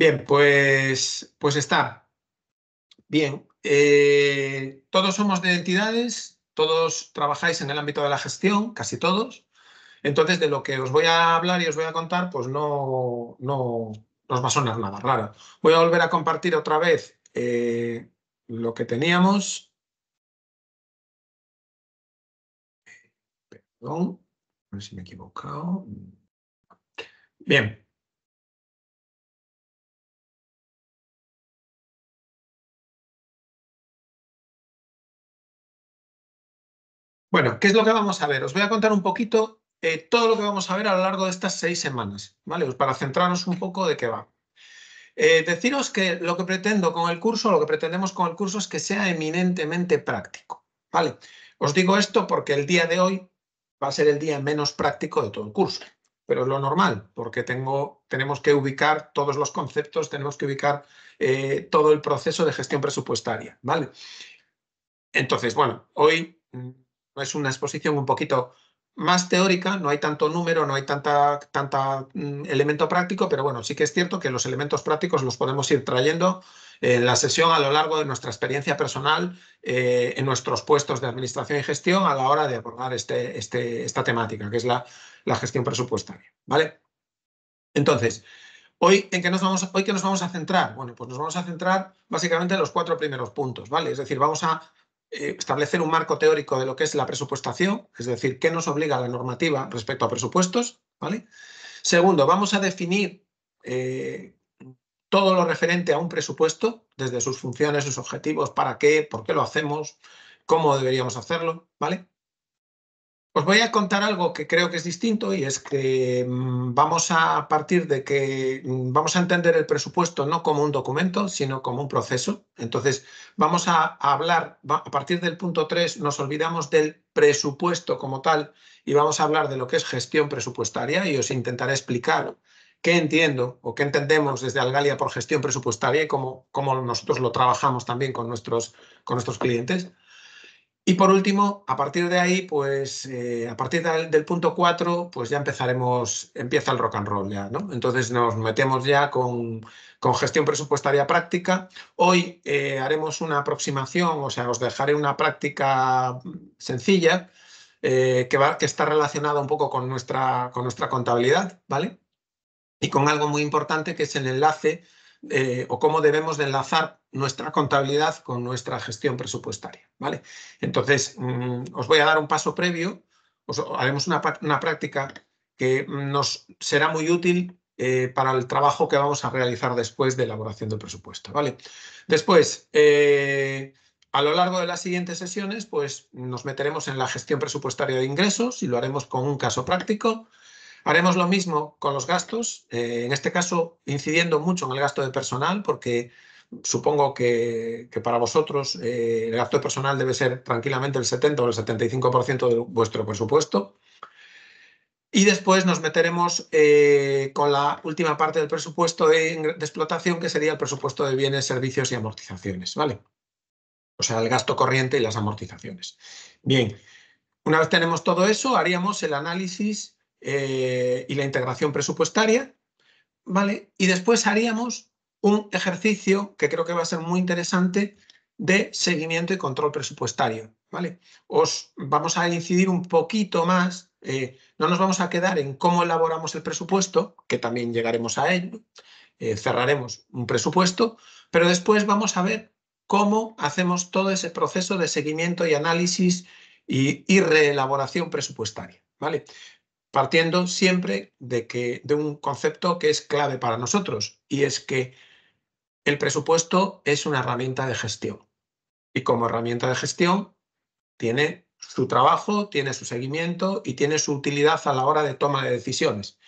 Bien, pues, pues está. Bien, eh, todos somos de entidades, todos trabajáis en el ámbito de la gestión, casi todos. Entonces, de lo que os voy a hablar y os voy a contar, pues no, no, os va a sonar nada raro. Voy a volver a compartir otra vez eh, lo que teníamos. Perdón, a ver si me he equivocado. Bien, Bueno, ¿qué es lo que vamos a ver? Os voy a contar un poquito eh, todo lo que vamos a ver a lo largo de estas seis semanas, ¿vale? Pues para centrarnos un poco de qué va. Eh, deciros que lo que pretendo con el curso, lo que pretendemos con el curso es que sea eminentemente práctico, ¿vale? Os digo esto porque el día de hoy va a ser el día menos práctico de todo el curso, pero es lo normal, porque tengo, tenemos que ubicar todos los conceptos, tenemos que ubicar eh, todo el proceso de gestión presupuestaria, ¿vale? Entonces, bueno, hoy mm, es una exposición un poquito más teórica, no hay tanto número, no hay tanta, tanta mm, elemento práctico, pero bueno, sí que es cierto que los elementos prácticos los podemos ir trayendo en la sesión a lo largo de nuestra experiencia personal eh, en nuestros puestos de administración y gestión a la hora de abordar este, este, esta temática, que es la, la gestión presupuestaria. ¿vale? Entonces, ¿hoy en qué nos vamos, hoy qué nos vamos a centrar? Bueno, pues nos vamos a centrar básicamente en los cuatro primeros puntos, ¿vale? Es decir, vamos a eh, establecer un marco teórico de lo que es la presupuestación, es decir, qué nos obliga a la normativa respecto a presupuestos. ¿vale? Segundo, vamos a definir eh, todo lo referente a un presupuesto, desde sus funciones, sus objetivos, para qué, por qué lo hacemos, cómo deberíamos hacerlo. ¿vale? Os voy a contar algo que creo que es distinto y es que mm, vamos a partir de que mm, vamos a entender el presupuesto no como un documento, sino como un proceso. Entonces, vamos a hablar, a partir del punto 3 nos olvidamos del presupuesto como tal y vamos a hablar de lo que es gestión presupuestaria y os intentaré explicar qué entiendo o qué entendemos desde Algalia por gestión presupuestaria y cómo, cómo nosotros lo trabajamos también con nuestros, con nuestros clientes. Y por último, a partir de ahí, pues eh, a partir del, punto 4, pues ya empezaremos, empieza el rock and roll ya, ¿no? Entonces nos metemos ya con, gestión presupuestaria práctica. Hoy eh, haremos una aproximación, o sea, os dejaré una práctica sencilla eh, que, que está relacionada un poco con nuestra, con nuestra contabilidad, ¿vale? Y con algo muy importante que es el enlace eh, o cómo debemos enlazar nuestra contabilidad con nuestra gestión presupuestaria. ¿vale? Entonces, mm, os voy a dar un paso previo, haremos una, práctica que nos será muy útil eh, para el trabajo que vamos a realizar después de elaboración del presupuesto. ¿vale? Después, eh, a lo largo de las siguientes sesiones, pues nos meteremos en la gestión presupuestaria de ingresos y lo haremos con un caso práctico. Haremos lo mismo con los gastos, eh, en este caso incidiendo mucho en el gasto de personal, porque supongo que, para vosotros eh, el gasto de personal debe ser tranquilamente el 70 o el 75% de vuestro presupuesto. Y después nos meteremos eh, con la última parte del presupuesto de, explotación, que sería el presupuesto de bienes, servicios y amortizaciones, ¿vale? O sea, el gasto corriente y las amortizaciones. Bien, una vez tenemos todo eso, haríamos el análisis eh, y la integración presupuestaria, ¿vale? Y después haríamos un ejercicio que creo que va a ser muy interesante de seguimiento y control presupuestario, ¿vale? Os vamos a incidir un poquito más, eh, no nos vamos a quedar en cómo elaboramos el presupuesto, que también llegaremos a ello, eh, cerraremos un presupuesto, pero después vamos a ver cómo hacemos todo ese proceso de seguimiento y análisis y, y reelaboración presupuestaria, ¿vale? partiendo siempre de, que, de un concepto que es clave para nosotros y es que el presupuesto es una herramienta de gestión y como herramienta de gestión tiene su trabajo, tiene su seguimiento y tiene su utilidad a la hora de toma de decisiones.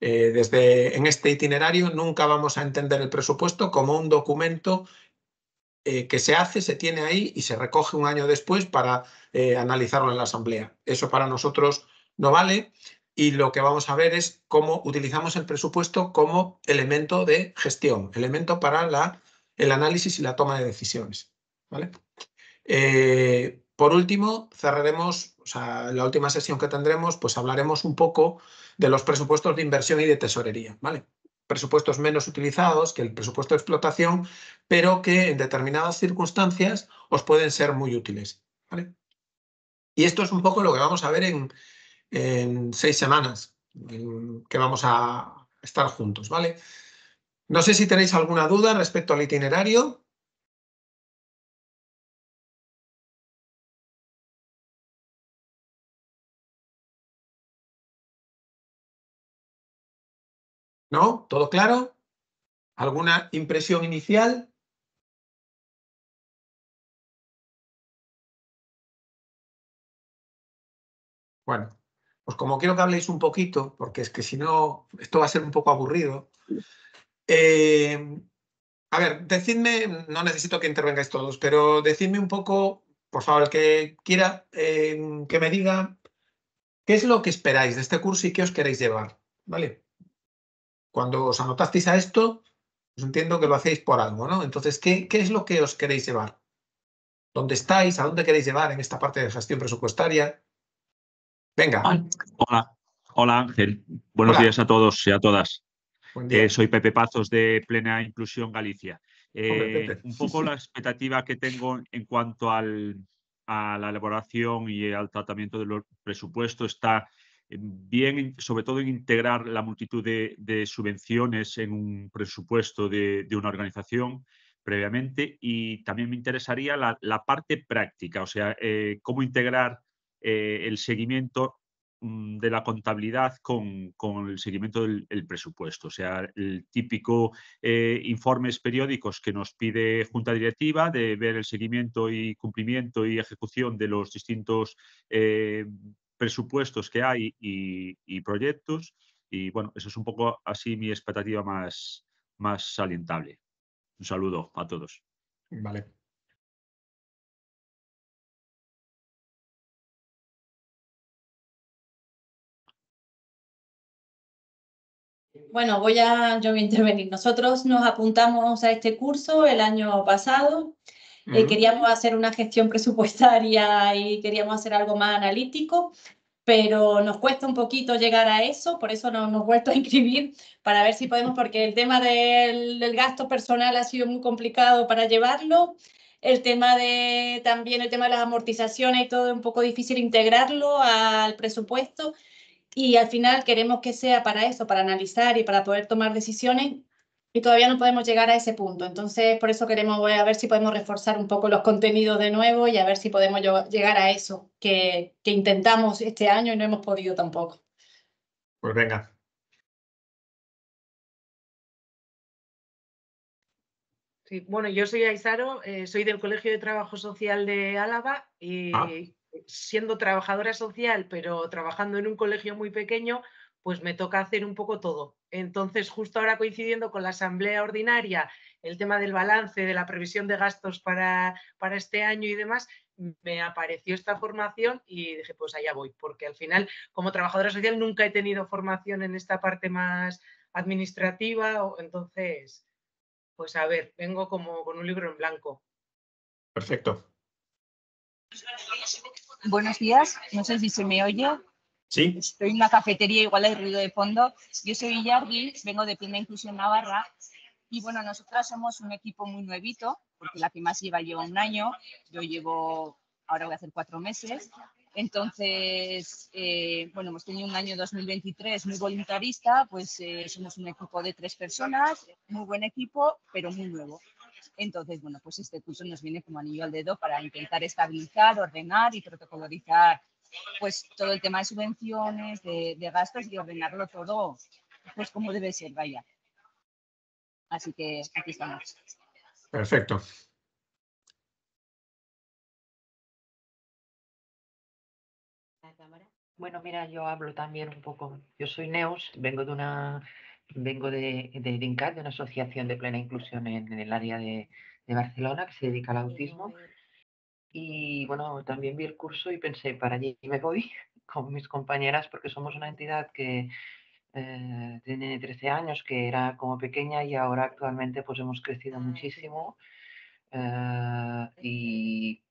Eh, desde en este itinerario nunca vamos a entender el presupuesto como un documento eh, que se hace, se tiene ahí y se recoge un año después para eh, analizarlo en la asamblea. Eso para nosotros no vale y lo que vamos a ver es cómo utilizamos el presupuesto como elemento de gestión, elemento para la, el análisis y la toma de decisiones. ¿vale? Eh, por último, cerraremos, o sea, la última sesión que tendremos, pues hablaremos un poco de los presupuestos de inversión y de tesorería, ¿vale? Presupuestos menos utilizados que el presupuesto de explotación, pero que en determinadas circunstancias os pueden ser muy útiles, ¿vale? Y esto es un poco lo que vamos a ver en, en seis semanas que vamos a estar juntos, ¿vale? No sé si tenéis alguna duda respecto al itinerario. ¿No? ¿Todo claro? ¿Alguna impresión inicial? Bueno, pues como quiero que habléis un poquito, porque es que si no, esto va a ser un poco aburrido. Eh, a ver, decidme, no necesito que intervengáis todos, pero decidme un poco, por favor, el que quiera, eh, que me diga qué es lo que esperáis de este curso y qué os queréis llevar, ¿vale? Cuando os anotasteis a esto, os pues entiendo que lo hacéis por algo, ¿no? Entonces, ¿qué, qué es lo que os queréis llevar? ¿Dónde estáis? ¿A dónde queréis llevar en esta parte de gestión presupuestaria? Venga. Hola, hola Ángel. Buenos días a todos y a todas. Eh, soy Pepe Pazos de Plena Inclusión Galicia. Eh, un poco la expectativa que tengo en cuanto al, a la elaboración y al tratamiento de los presupuestos está bien, sobre todo en integrar la multitud de, subvenciones en un presupuesto de, una organización previamente y también me interesaría la, parte práctica, o sea, eh, cómo integrar eh, el seguimiento mm, de la contabilidad con, el seguimiento del presupuesto, o sea, el típico eh, informes periódicos que nos pide Junta Directiva de ver el seguimiento y cumplimiento y ejecución de los distintos eh, presupuestos que hay y, y, proyectos. Y bueno, eso es un poco así mi expectativa más, más salientable. Un saludo a todos. Vale. bueno, voy a, yo voy a intervenir. Nosotros nos apuntamos a este curso el año pasado. Eh, queríamos hacer una gestión presupuestaria y queríamos hacer algo más analítico, pero nos cuesta un poquito llegar a eso, por eso nos hemos vuelto a inscribir para ver si podemos, porque el tema del, gasto personal ha sido muy complicado para llevarlo el tema de también el tema de las amortizaciones y todo es un poco difícil integrarlo al presupuesto y al final queremos que sea para eso, para analizar y para poder tomar decisiones y todavía no podemos llegar a ese punto. Entonces, por eso queremos a ver si podemos reforzar un poco los contenidos de nuevo y a ver si podemos llegar a eso que, intentamos este año y no hemos podido tampoco. Pues venga. Sí, bueno, yo soy Aizaro, eh, soy del Colegio de Trabajo Social de Álava y ah siendo trabajadora social, pero trabajando en un colegio muy pequeño, pues me toca hacer un poco todo. Entonces, justo ahora coincidiendo con la asamblea ordinaria, el tema del balance, de la previsión de gastos para, para este año y demás, me apareció esta formación y dije, pues allá voy, porque al final, como trabajadora social, nunca he tenido formación en esta parte más administrativa, entonces, pues a ver, vengo como con un libro en blanco. Perfecto. Buenos días, no sé si se me oye. Sí. Estoy en una cafetería, igual hay ruido de fondo. Yo soy Yardi, vengo de Plena Inclusión Navarra y bueno, nosotras somos un equipo muy nuevito, porque la que más lleva lleva un año, yo llevo, ahora voy a hacer cuatro meses. Entonces, eh, bueno, hemos tenido un año 2023 muy voluntarista, pues eh, somos un equipo de tres personas, muy buen equipo, pero muy nuevo. Entonces, bueno, pues este curso nos viene como anillo al dedo para intentar estabilizar, ordenar y protocolizar pues todo el tema de subvenciones, de, gastos y ordenarlo todo pues como debe ser, vaya. Así que aquí estamos. Perfecto. Bueno, mira, yo hablo también un poco. Yo soy Neus, vengo de una vengo de, de DINCAT, de una asociación de plena inclusión en, el área de, Barcelona que se dedica al autismo. Y bueno, también vi el curso y pensé, para allí me voy con mis compañeras porque somos una entidad que eh, tiene 13 años, que era como pequeña y ahora actualmente pues hemos crecido ah, muchísimo. Eh, y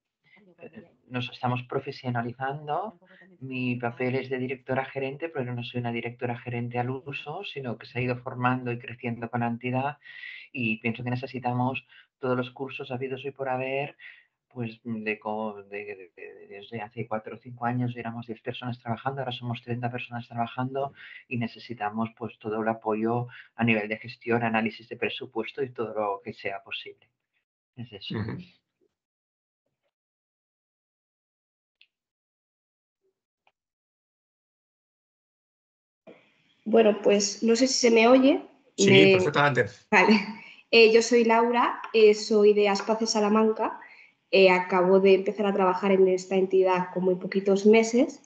eh, nos estamos profesionalizando. Mi papel es de directora gerente, pero no soy una directora gerente al uso, sino que se ha ido formando y creciendo con la entidad y pienso que necesitamos todos los cursos habidos hoy por haber. Pues de, de, desde hace cuatro o cinco años éramos 10 personas trabajando, ahora somos 30 personas trabajando y necesitamos pues todo el apoyo a nivel de gestión, análisis de presupuesto y todo lo que sea posible. Es eso. Bueno, pues no sé si se me oye. Sí, eh, perfectamente. Vale. Eh, yo soy Laura, eh, soy de Aspaces, Salamanca. acabo de empezar a trabajar en esta entidad con muy poquitos meses.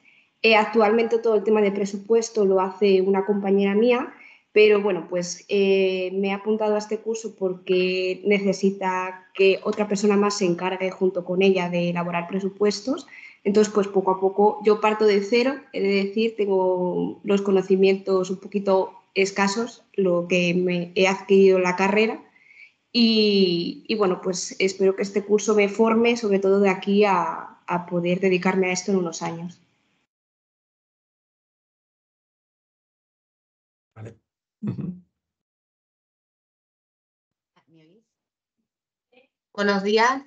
actualmente todo el tema de presupuesto lo hace una compañera mía, pero bueno, pues me he apuntado a este curso porque necesita que otra persona más se encargue junto con ella de elaborar presupuestos entonces, pues poco a poco yo parto de cero, es de decir, tengo los conocimientos un poquito escasos, lo que me he adquirido en la carrera. Y, bueno, pues espero que este curso me forme, sobre todo de aquí a, poder dedicarme a esto en unos años. Buenos días.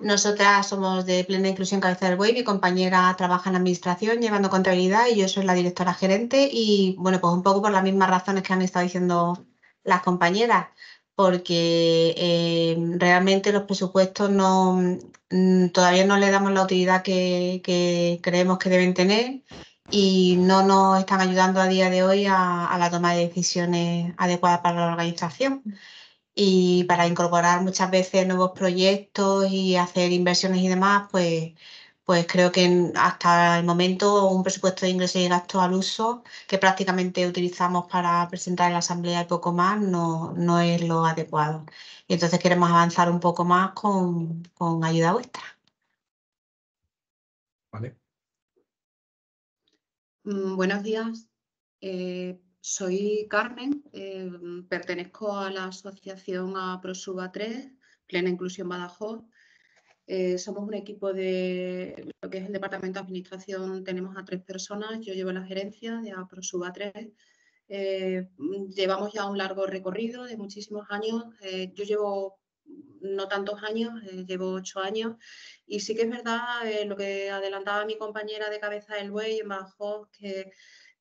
Nosotras somos de Plena Inclusión Cabeza del Buey, mi compañera trabaja en la administración llevando contabilidad y yo soy la directora gerente y bueno, pues un poco por las mismas razones que han estado diciendo las compañeras, porque em, realmente los presupuestos no mm, todavía no le damos la utilidad que, creemos que deben tener y no nos están ayudando a día de hoy a la toma de decisiones adecuadas para la organización y para incorporar muchas veces nuevos proyectos y hacer inversiones y demás, pues, pues creo que hasta el momento un presupuesto de ingresos y gastos al uso que prácticamente utilizamos para presentar en la asamblea y poco más no, no es lo adecuado. Y entonces queremos avanzar un poco más con, ayuda vuestra. Vale. Mm, buenos días. Eh, soy Carmen, em, pertenezco a la asociación APROSUBA 3, Plena Inclusión Badajoz. Eh, somos un equipo de lo que es el Departamento de Administración, tenemos a tres personas, yo llevo la gerencia de APROSUBA 3. Eh, llevamos ya un largo recorrido de muchísimos años. Eh, yo llevo no tantos años, llevo ocho años. Y sí que es verdad lo que adelantaba mi compañera de cabeza del buey en Badajoz, que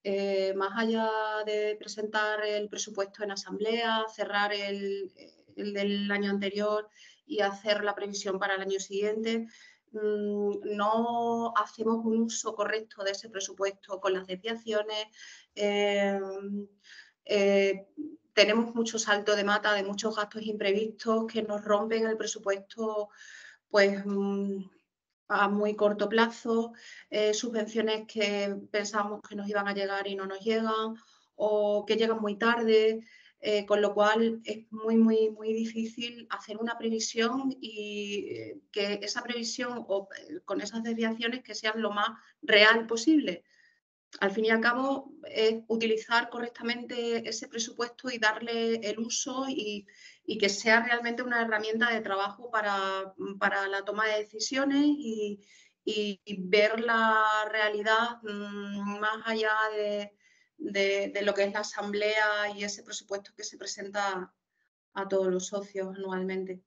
eh, más allá de presentar el presupuesto en asamblea, cerrar el, del año anterior y hacer la previsión para el año siguiente, mm, no hacemos un uso correcto de ese presupuesto con las desviaciones. Em, eh, tenemos mucho salto de mata de muchos gastos imprevistos que nos rompen el presupuesto pues mm, a muy corto plazo, eh, subvenciones que pensamos que nos iban a llegar y no nos llegan o que llegan muy tarde, eh, con lo cual es muy, muy, muy difícil hacer una previsión y eh, que esa previsión o con esas desviaciones que sean lo más real posible. Al fin y al cabo, es utilizar correctamente ese presupuesto y darle el uso y, y que sea realmente una herramienta de trabajo para, la toma de decisiones y, ver la realidad mm, más allá de, lo que es la asamblea y ese presupuesto que se presenta a todos los socios anualmente.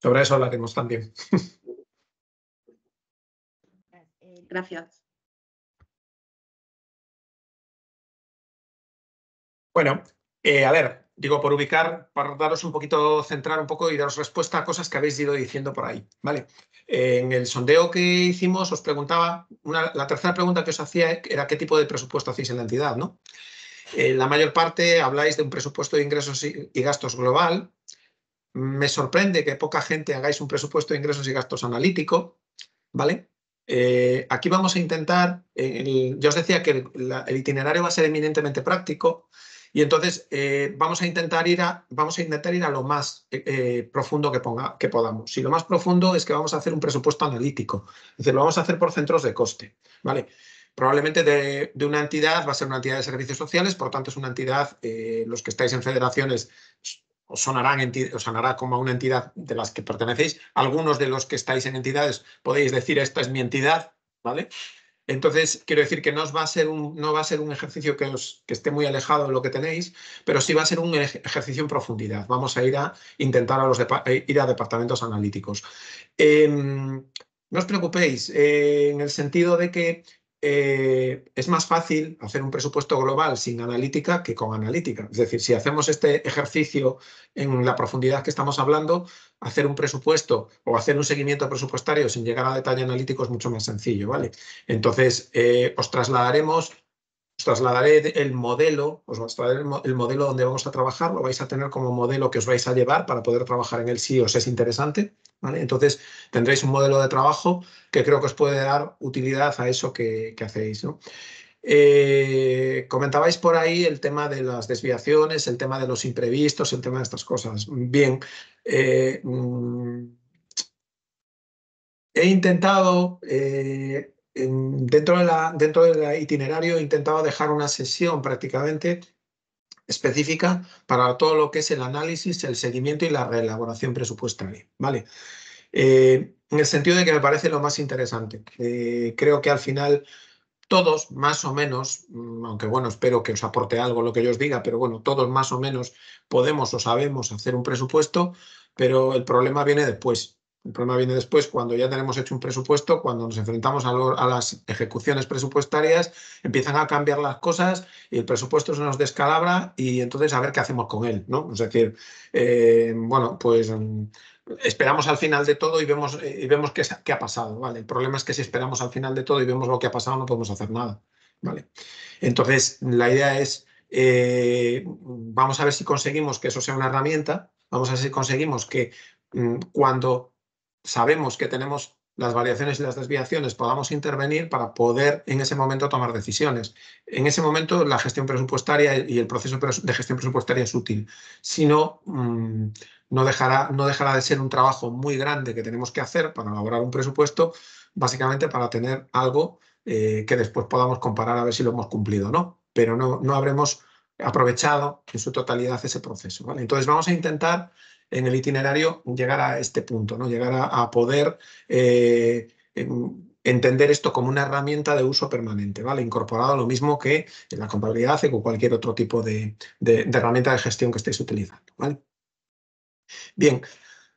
Sobre eso hablaremos también. Gracias. Bueno, eh, a ver, digo, por ubicar, para daros un poquito, centrar un poco y daros respuesta a cosas que habéis ido diciendo por ahí, ¿vale? En el sondeo que hicimos os preguntaba, una, la tercera pregunta que os hacía era qué tipo de presupuesto hacéis en la entidad, ¿no? Eh, la mayor parte habláis de un presupuesto de ingresos y, gastos global. Me sorprende que poca gente hagáis un presupuesto de ingresos y gastos analítico, ¿vale? Eh, aquí vamos a intentar, yo os decía que el, itinerario va a ser eminentemente práctico, y entonces eh, vamos, a intentar ir a, vamos a ir a lo más eh, eh, profundo que, que podamos. Y lo más profundo es que vamos a hacer un presupuesto analítico. Es decir, lo vamos a hacer por centros de coste. ¿vale? Probablemente de, una entidad va a ser una entidad de servicios sociales, por tanto es una entidad, los que estáis en federaciones os sonarán os sonará como una entidad de las que pertenecéis. Algunos de los que estáis en entidades podéis decir, esta es mi entidad, ¿vale? Entonces, quiero decir que no, va, a ser un, no va a ser un ejercicio que, esté muy alejado de lo que tenéis, pero sí va a ser un ejercicio en profundidad. Vamos a ir a intentar a los eh, ir a departamentos analíticos. Em, no os preocupéis, eh, en el sentido de que eh, es más fácil hacer un presupuesto global sin analítica que con analítica. Es decir, si hacemos este ejercicio en la profundidad que estamos hablando, hacer un presupuesto o hacer un seguimiento presupuestario sin llegar a detalle analítico es mucho más sencillo, ¿vale? Entonces, eh, os trasladaremos os trasladaré el modelo, os mostraré el, modelo donde vamos a trabajar, lo vais a tener como modelo que os vais a llevar para poder trabajar en él si os es interesante. ¿vale? Entonces tendréis un modelo de trabajo que creo que os puede dar utilidad a eso que, hacéis. ¿no? Eh, comentabais por ahí el tema de las desviaciones, el tema de los imprevistos, el tema de estas cosas. Bien, eh, mm, he intentado eh, dentro, del itinerario he intentado dejar una sesión prácticamente específica para todo lo que es el análisis, el seguimiento y la reelaboración presupuestaria. ¿vale? Eh, en el sentido de que me parece lo más interesante. creo que al final todos, más o menos, mm, aunque bueno, espero que os aporte algo lo que yo os diga, pero bueno, todos más o menos podemos o sabemos hacer un presupuesto, pero el problema viene después. El problema viene después, cuando ya tenemos hecho un presupuesto, cuando nos enfrentamos a, las ejecuciones presupuestarias, empiezan a cambiar las cosas y el presupuesto se nos descalabra y entonces a ver qué hacemos con él, ¿no? Es decir, eh, bueno, pues mm, esperamos al final de todo y vemos, eh, y vemos qué, ha pasado, ¿vale? El problema es que si esperamos al final de todo y vemos lo que ha pasado no podemos hacer nada, ¿vale? Entonces, la idea es, eh, vamos a ver si conseguimos que eso sea una herramienta, vamos a ver si conseguimos que mm, cuando sabemos que tenemos las variaciones y las desviaciones, podamos intervenir para poder en ese momento tomar decisiones. En ese momento la gestión presupuestaria y el proceso de gestión presupuestaria es útil. Si mm, no, dejará, no dejará de ser un trabajo muy grande que tenemos que hacer para elaborar un presupuesto, básicamente para tener algo eh, que después podamos comparar a ver si lo hemos cumplido o no. Pero no, no habremos aprovechado en su totalidad ese proceso. Entonces vamos a intentar en el itinerario llegar a este punto, ¿no? llegar a, poder eh, entender esto como una herramienta de uso permanente, ¿vale? incorporado lo mismo que en la contabilidad o con cualquier otro tipo de, de, herramienta de gestión que estéis utilizando. ¿vale? Bien,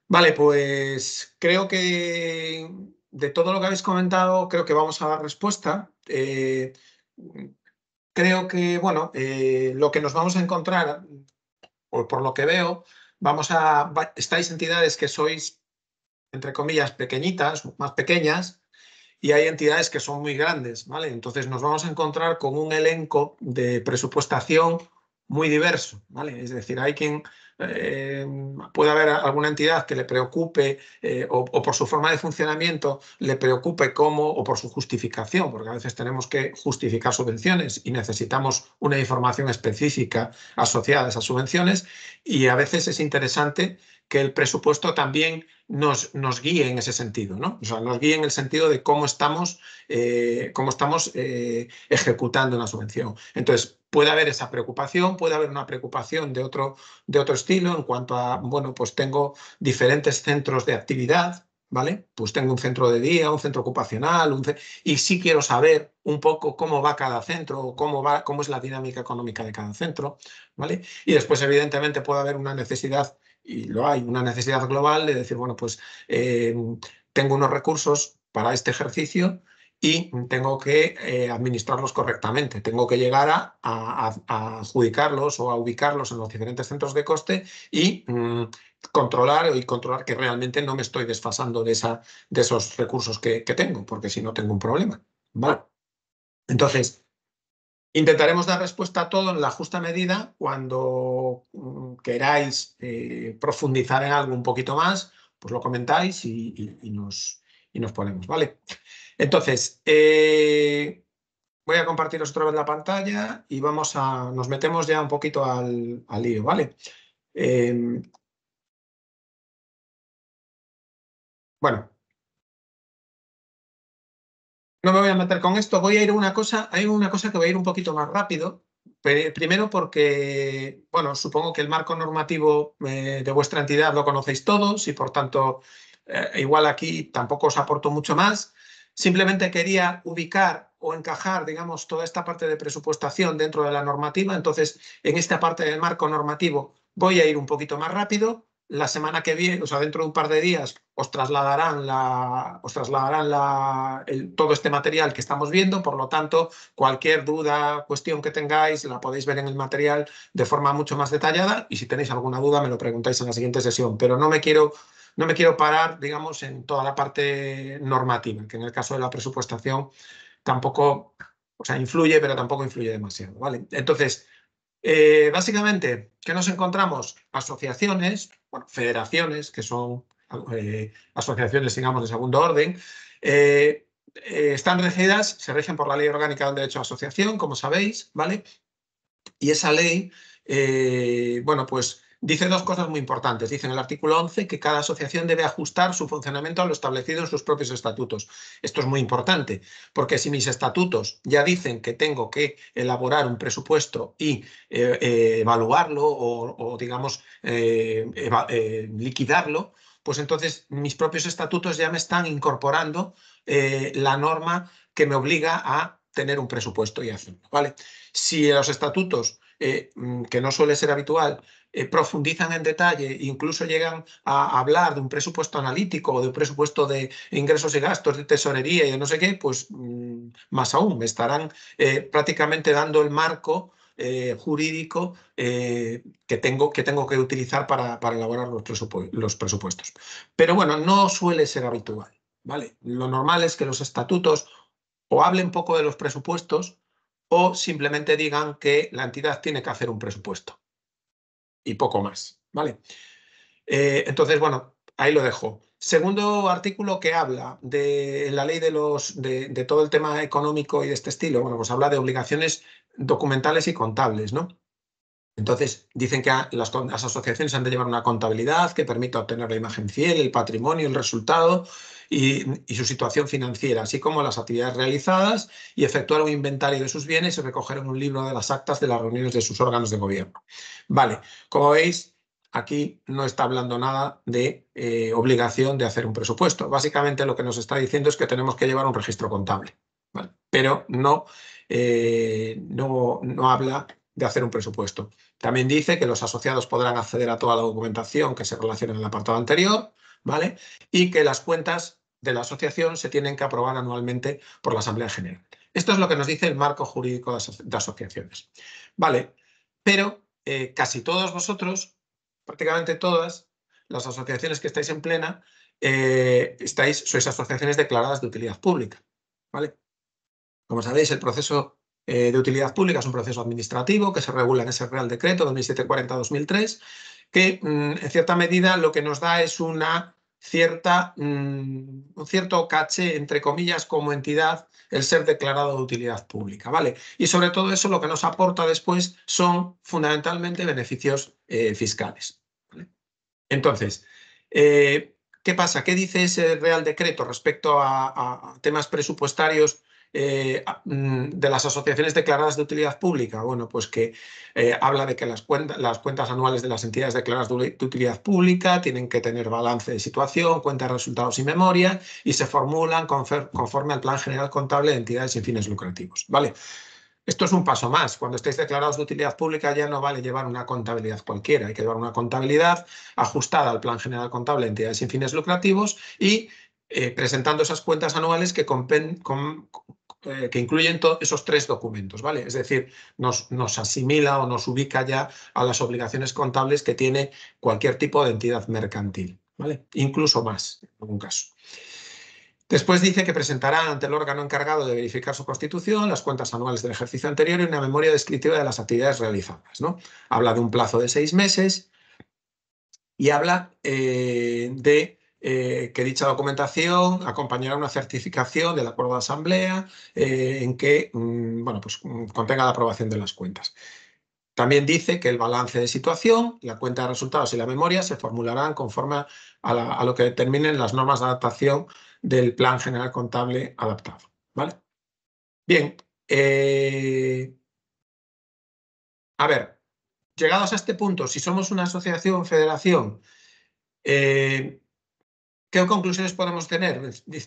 vale, pues creo que de todo lo que habéis comentado, creo que vamos a dar respuesta. Eh, creo que, bueno, eh, lo que nos vamos a encontrar, o por lo que veo, vamos a, estáis entidades que sois, entre comillas, pequeñitas, más pequeñas, y hay entidades que son muy grandes, ¿vale? Entonces nos vamos a encontrar con un elenco de presupuestación muy diverso, ¿vale? Es decir, hay quien eh, puede haber alguna entidad que le preocupe eh, o, por su forma de funcionamiento le preocupe cómo o por su justificación, porque a veces tenemos que justificar subvenciones y necesitamos una información específica asociada a esas subvenciones y a veces es interesante que el presupuesto también nos, nos guíe en ese sentido, ¿no? O nos guíe en el sentido de cómo estamos, eh, cómo estamos ejecutando una subvención. Entonces, puede haber esa preocupación, puede haber una preocupación de otro, de otro estilo en cuanto a, bueno, pues tengo diferentes centros de actividad, ¿vale? Pues tengo un centro de día, un centro ocupacional, y sí quiero saber un poco cómo va cada centro, cómo, va, cómo es la dinámica económica de cada centro, ¿vale? Y después, evidentemente, puede haber una necesidad, y lo hay, una necesidad global de decir, bueno, pues eh, tengo unos recursos para este ejercicio, y tengo que eh, administrarlos correctamente. Tengo que llegar a, adjudicarlos o a ubicarlos en los diferentes centros de coste y mm, controlar y controlar que realmente no me estoy desfasando de, esa, de esos recursos que, que tengo, porque si no tengo un problema. ¿vale? Entonces, intentaremos dar respuesta a todo en la justa medida cuando mm, queráis eh, profundizar en algo un poquito más, pues lo comentáis y, y, nos, y nos ponemos, ¿vale? Entonces, eh, voy a compartiros otra vez la pantalla y vamos a, nos metemos ya un poquito al, lío, ¿vale? Em, bueno. No me voy a meter con esto, voy a ir una cosa, hay una cosa que voy a ir un poquito más rápido, Primero porque, bueno, supongo que el marco normativo eh, de vuestra entidad lo conocéis todos y por tanto eh, igual aquí tampoco os aporto mucho más. Simplemente quería ubicar o encajar, digamos, toda esta parte de presupuestación dentro de la normativa. Entonces, en esta parte del marco normativo voy a ir un poquito más rápido. La semana que viene, o sea, dentro de un par de días, os trasladarán, la, os trasladarán la, todo este material que estamos viendo. Por lo tanto, cualquier duda, cuestión que tengáis, la podéis ver en el material de forma mucho más detallada. Y si tenéis alguna duda, me lo preguntáis en la siguiente sesión. Pero no me quiero no me quiero parar, digamos, en toda la parte normativa, que en el caso de la presupuestación tampoco, o sea, influye, pero tampoco influye demasiado, ¿vale? Entonces, eh, básicamente, ¿qué nos encontramos? Asociaciones, bueno, federaciones, que son eh, asociaciones, digamos, de segundo orden, eh, están regidas, se rigen por la Ley Orgánica del Derecho a Asociación, como sabéis, ¿vale? Y esa ley, bueno, pues dice dos cosas muy importantes. Dice en el artículo 11 que cada asociación debe ajustar su funcionamiento a lo establecido en sus propios estatutos. Esto es muy importante, porque si mis estatutos ya dicen que tengo que elaborar un presupuesto y eh, eh, evaluarlo o, digamos, eh, liquidarlo, pues entonces mis propios estatutos ya me están incorporando la norma que me obliga a tener un presupuesto y hacerlo. ¿vale? Si los estatutos eh, mm, que no suele ser habitual, eh, profundizan en detalle, incluso llegan a hablar de un presupuesto analítico o de un presupuesto de ingresos y gastos, de tesorería y de no sé qué, pues mm, más aún, me estarán eh, prácticamente dando el marco jurídico que, tengo, que tengo que utilizar para, elaborar los, los, presupuestos. Pero bueno, no suele ser habitual. ¿vale? Lo normal es que los estatutos o hablen poco de los presupuestos o simplemente digan que la entidad tiene que hacer un presupuesto y poco más, ¿vale? Eh, entonces, bueno, ahí lo dejo. Segundo artículo que habla de la ley de los de, todo el tema económico y de este estilo, bueno, pues habla de obligaciones documentales y contables, ¿no? Entonces, dicen que las, las asociaciones han de llevar una contabilidad que permita obtener la imagen fiel, el patrimonio, el resultado, y, su situación financiera, así como las actividades realizadas y efectuar un inventario de sus bienes y recoger un libro de las actas de las reuniones de sus órganos de gobierno. Vale, como veis, aquí no está hablando nada de eh, obligación de hacer un presupuesto. Básicamente lo que nos está diciendo es que tenemos que llevar un registro contable, pero no, eh, no, no habla de hacer un presupuesto. También dice que los asociados podrán acceder a toda la documentación que se relaciona en el apartado anterior, ¿vale? Y que las cuentas de la asociación se tienen que aprobar anualmente por la Asamblea General. Esto es lo que nos dice el marco jurídico de, asociaciones. Vale, pero eh, casi todos vosotros, prácticamente todas, las asociaciones que estáis en plena, eh, estáis, sois asociaciones declaradas de utilidad pública. ¿vale? Como sabéis, el proceso eh, de utilidad pública es un proceso administrativo que se regula en ese Real Decreto 2740-2003, que mm, en cierta medida lo que nos da es una cierta, mm, un cierto caché, entre comillas, como entidad, el ser declarado de utilidad pública. ¿vale? Y sobre todo eso lo que nos aporta después son fundamentalmente beneficios eh, fiscales. Entonces, eh, ¿qué pasa? ¿Qué dice ese Real Decreto respecto a temas presupuestarios eh, mm, de las asociaciones declaradas de utilidad pública, bueno, pues que eh, habla de que las, cuentas las cuentas anuales de las entidades declaradas de, utilidad pública tienen que tener balance de situación, cuenta de resultados y memoria y se formulan conforme al Plan General Contable de Entidades sin fines lucrativos, ¿vale? Esto es un paso más. Cuando estéis declarados de utilidad pública ya no vale llevar una contabilidad cualquiera. Hay que llevar una contabilidad ajustada al Plan General Contable de Entidades sin fines lucrativos y eh, presentando esas cuentas anuales que compen, con eh, que incluyen esos tres documentos, ¿vale? Es decir, nos, asimila o nos ubica ya a las obligaciones contables que tiene cualquier tipo de entidad mercantil, ¿vale? Incluso más, en algún caso. Después dice que presentará ante el órgano encargado de verificar su constitución las cuentas anuales del ejercicio anterior y una memoria descriptiva de las actividades realizadas. ¿no? Habla de un plazo de seis meses y habla eh, de eh, que dicha documentación acompañará una certificación del acuerdo de asamblea eh, en que mm, bueno, pues, mm, contenga la aprobación de las cuentas. También dice que el balance de situación, la cuenta de resultados y la memoria se formularán conforme a, lo que determinen las normas de adaptación del Plan General Contable adaptado. ¿vale? Bien. Eh, a ver, llegados a este punto, si somos una asociación, federación, ¿Qué conclusiones podemos tener?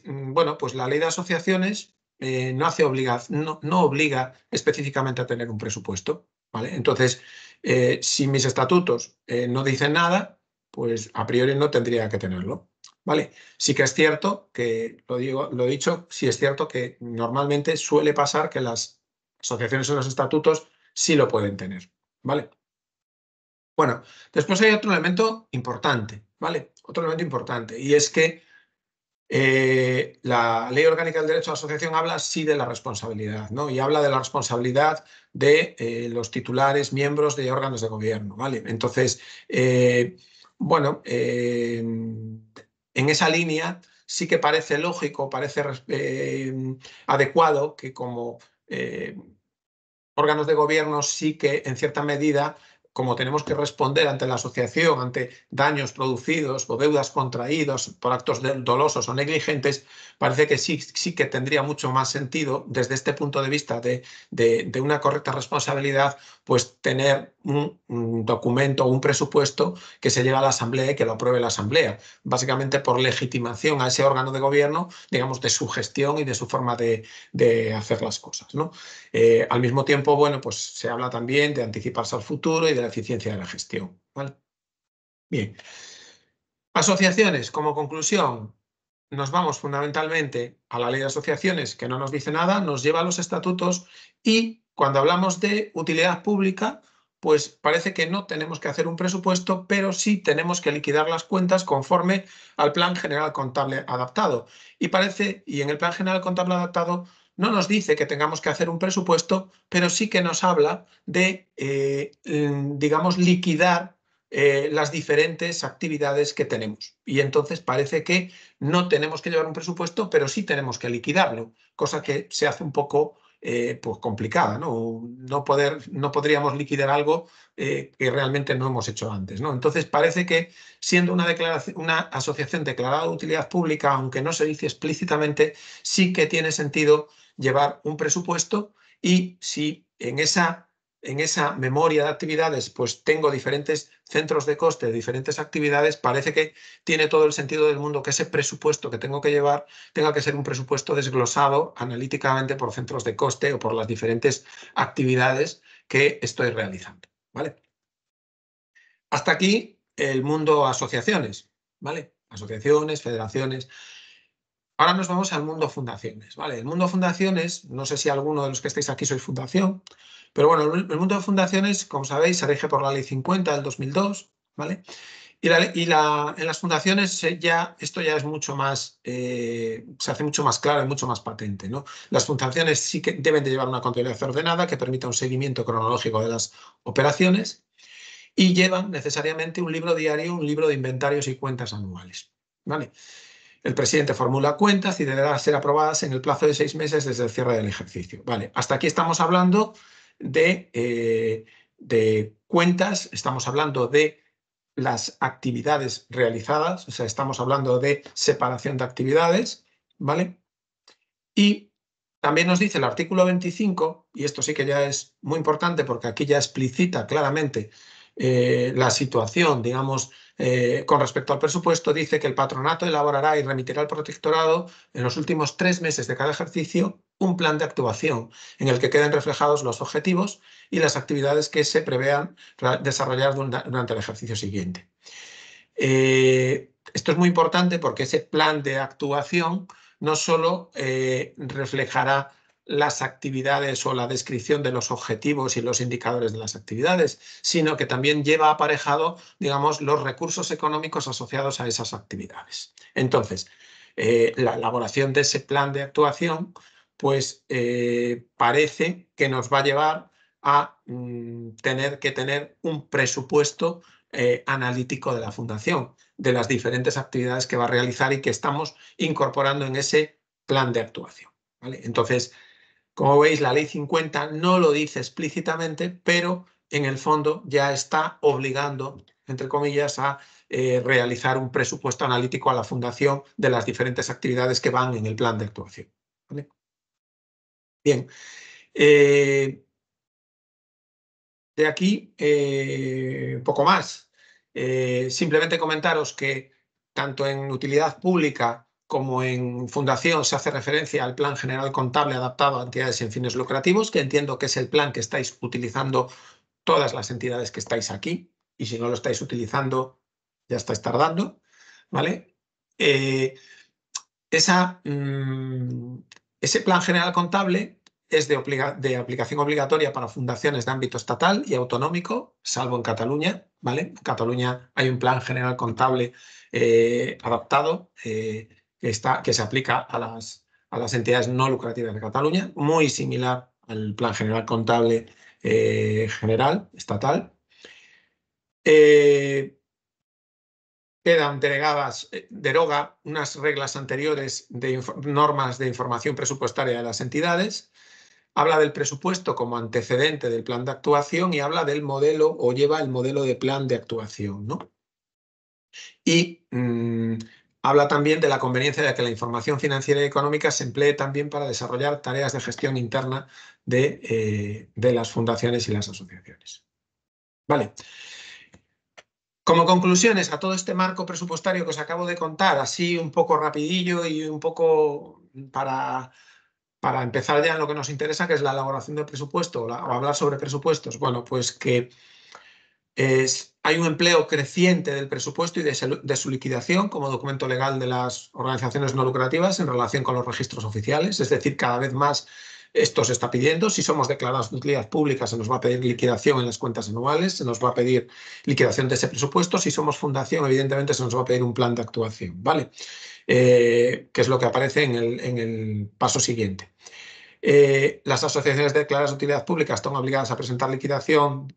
Bueno, pues la ley de asociaciones eh, no, hace obliga, no, obliga específicamente a tener un presupuesto. ¿vale? Entonces, eh, si mis estatutos eh, no dicen nada, pues a priori no tendría que tenerlo. ¿vale? Sí que es cierto que, lo digo, lo he dicho, sí es cierto que normalmente suele pasar que las asociaciones o los estatutos sí lo pueden tener. ¿vale? Bueno, después hay otro elemento importante, otro elemento importante, y es que eh, la Ley Orgánica del Derecho a la Asociación habla sí de la responsabilidad, Y habla de la responsabilidad de eh, los titulares, miembros de órganos de gobierno, Entonces, eh, bueno, en esa línea sí que parece lógico, parece adecuado que como órganos de gobierno sí que en cierta medida como tenemos que responder ante la asociación, ante daños producidos o deudas contraídas por actos dolosos o negligentes, parece que sí, sí que tendría mucho más sentido desde este punto de vista de, de una correcta responsabilidad pues tener un, documento o un presupuesto que se lleve a la Asamblea y que lo apruebe la Asamblea, básicamente por legitimación a ese órgano de gobierno, digamos, de su gestión y de su forma de, hacer las cosas. ¿no? Eh, al mismo tiempo, bueno, pues se habla también de anticiparse al futuro y de la eficiencia de la gestión. Bien. Asociaciones, como conclusión, nos vamos fundamentalmente a la ley de asociaciones, que no nos dice nada, nos lleva a los estatutos y cuando hablamos de utilidad pública, pues parece que no tenemos que hacer un presupuesto, pero sí tenemos que liquidar las cuentas conforme al Plan General Contable Adaptado. Y parece, y en el Plan General Contable Adaptado no nos dice que tengamos que hacer un presupuesto, pero sí que nos habla de, eh, digamos, liquidar eh, las diferentes actividades que tenemos. Y entonces parece que no tenemos que llevar un presupuesto, pero sí tenemos que liquidarlo, cosa que se hace un poco eh, pues complicada, ¿no? No, poder, no podríamos liquidar algo eh, que realmente no hemos hecho antes, ¿no? Entonces parece que siendo una, declaración, una asociación declarada de utilidad pública, aunque no se dice explícitamente, sí que tiene sentido llevar un presupuesto y si en esa en esa memoria de actividades, pues tengo diferentes centros de coste, diferentes actividades, parece que tiene todo el sentido del mundo que ese presupuesto que tengo que llevar tenga que ser un presupuesto desglosado analíticamente por centros de coste o por las diferentes actividades que estoy realizando. ¿vale? Hasta aquí el mundo asociaciones, ¿vale? Asociaciones, federaciones. Ahora nos vamos al mundo fundaciones, ¿vale? El mundo fundaciones, no sé si alguno de los que estáis aquí soy fundación, pero bueno, el, mundo de fundaciones, como sabéis, se rige por la ley 50 del 2002, ¿vale? Y, la, en las fundaciones ya, esto ya es mucho más, eh, se hace mucho más claro y mucho más patente. ¿no? Las fundaciones sí que deben de llevar una contabilidad ordenada que permita un seguimiento cronológico de las operaciones y llevan necesariamente un libro diario, un libro de inventarios y cuentas anuales. ¿vale? El presidente formula cuentas y deberán ser aprobadas en el plazo de seis meses desde el cierre del ejercicio. Vale, hasta aquí estamos hablando eh, de, cuentas, estamos hablando de las actividades realizadas, o sea, estamos hablando de separación de actividades, ¿vale? Y también nos dice el artículo 25, y esto sí que ya es muy importante porque aquí ya explicita claramente eh, la situación, digamos, eh, con respecto al presupuesto, dice que el patronato elaborará y remitirá al protectorado en los últimos tres meses de cada ejercicio un plan de actuación en el que queden reflejados los objetivos y las actividades que se prevean desarrollar durante el ejercicio siguiente. Eh, esto es muy importante porque ese plan de actuación no solo reflejará las actividades o la descripción de los objetivos y los indicadores de las actividades, sino que también lleva aparejado, digamos, los recursos económicos asociados a esas actividades. Entonces, eh, la elaboración de ese plan de actuación, pues eh, parece que nos va a llevar a mm, tener que tener un presupuesto eh, analítico de la fundación, de las diferentes actividades que va a realizar y que estamos incorporando en ese plan de actuación. Entonces, como veis, la ley 50 no lo dice explícitamente, pero en el fondo ya está obligando, entre comillas, a eh, realizar un presupuesto analítico a la fundación de las diferentes actividades que van en el plan de actuación. Bien. Eh, de aquí, eh, poco más. simplemente comentaros que tanto en utilidad pública como en fundación se hace referencia al Plan General Contable adaptado a entidades sin fines lucrativos, que entiendo que es el plan que estáis utilizando todas las entidades que estáis aquí, y si no lo estáis utilizando, ya estáis tardando, ¿vale? Eh, esa, mm, ese plan general contable es de, de, aplicación obligatoria para fundaciones de ámbito estatal y autonómico, salvo en Cataluña, ¿vale? En Cataluña hay un plan general contable eh, adaptado, eh, que, se aplica a las, a las entidades no lucrativas de Cataluña, muy similar al Plan General Contable eh, General Estatal. Eh, quedan delegadas, eh, deroga unas reglas anteriores de normas de información presupuestaria de las entidades, habla del presupuesto como antecedente del plan de actuación y habla del modelo o lleva el modelo de plan de actuación. ¿no? Y mm, Habla también de la conveniencia de que la información financiera y económica se emplee también para desarrollar tareas de gestión interna eh, de, las fundaciones y las asociaciones. Vale. Como conclusiones a todo este marco presupuestario que os acabo de contar, así un poco rapidillo y un poco para, para empezar ya en lo que nos interesa, que es la elaboración del presupuesto o hablar sobre presupuestos. Bueno, pues que hay un empleo creciente del presupuesto y de, su, liquidación como documento legal de las organizaciones no lucrativas en relación con los registros oficiales, es decir, cada vez más esto se está pidiendo. Si somos declarados de utilidad pública, se nos va a pedir liquidación en las cuentas anuales, se nos va a pedir liquidación de ese presupuesto. Si somos fundación, evidentemente se nos va a pedir un plan de actuación, ¿vale? Eh, que es lo que aparece en el, paso siguiente. Eh, las asociaciones declaradas de utilidad pública están obligadas a presentar liquidación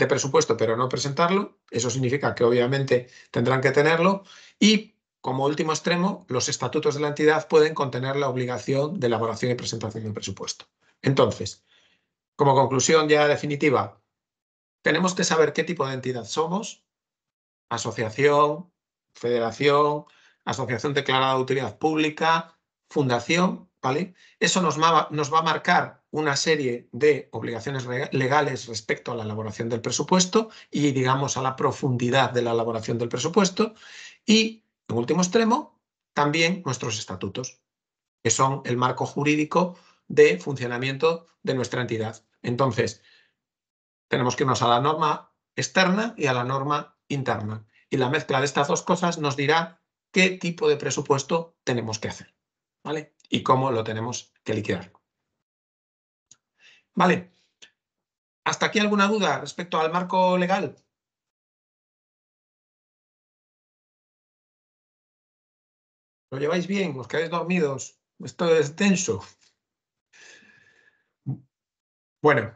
de presupuesto pero no presentarlo, eso significa que obviamente tendrán que tenerlo y como último extremo, los estatutos de la entidad pueden contener la obligación de elaboración y presentación del presupuesto. Entonces, como conclusión ya definitiva, tenemos que saber qué tipo de entidad somos, asociación, federación, asociación declarada de utilidad pública, fundación, ¿vale? Eso nos nos va a marcar una serie de obligaciones legales respecto a la elaboración del presupuesto y, digamos, a la profundidad de la elaboración del presupuesto. Y, en último extremo, también nuestros estatutos, que son el marco jurídico de funcionamiento de nuestra entidad. Entonces, tenemos que irnos a la norma externa y a la norma interna. Y la mezcla de estas dos cosas nos dirá qué tipo de presupuesto tenemos que hacer ¿vale? y cómo lo tenemos que liquidar. Vale. ¿Hasta aquí alguna duda respecto al marco legal? ¿Lo lleváis bien? ¿Os quedáis dormidos? Esto es denso. Bueno,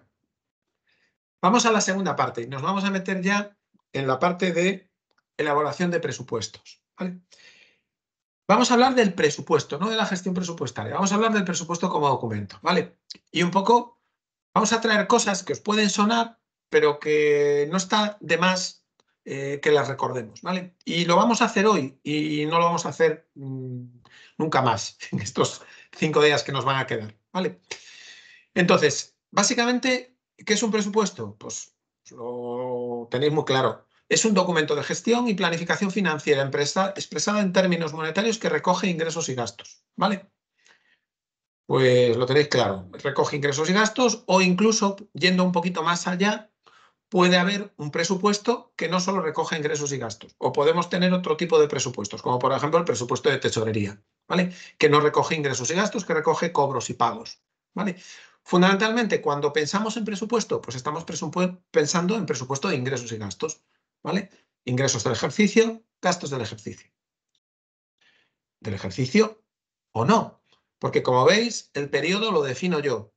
vamos a la segunda parte y nos vamos a meter ya en la parte de elaboración de presupuestos. ¿vale? Vamos a hablar del presupuesto, no de la gestión presupuestaria. Vamos a hablar del presupuesto como documento, ¿vale? Y un poco Vamos a traer cosas que os pueden sonar, pero que no está de más eh, que las recordemos, ¿vale? Y lo vamos a hacer hoy y no lo vamos a hacer mm, nunca más en estos cinco días que nos van a quedar, ¿vale? Entonces, básicamente, ¿qué es un presupuesto? Pues, pues lo tenéis muy claro. Es un documento de gestión y planificación financiera empresa, expresada en términos monetarios que recoge ingresos y gastos, ¿vale? Pues lo tenéis claro, recoge ingresos y gastos o incluso, yendo un poquito más allá, puede haber un presupuesto que no solo recoge ingresos y gastos, o podemos tener otro tipo de presupuestos, como por ejemplo el presupuesto de tesorería, ¿vale? Que no recoge ingresos y gastos, que recoge cobros y pagos, ¿vale? Fundamentalmente, cuando pensamos en presupuesto, pues estamos pensando en presupuesto de ingresos y gastos, ¿vale? Ingresos del ejercicio, gastos del ejercicio. Del ejercicio o no, porque como veis, el periodo lo defino yo.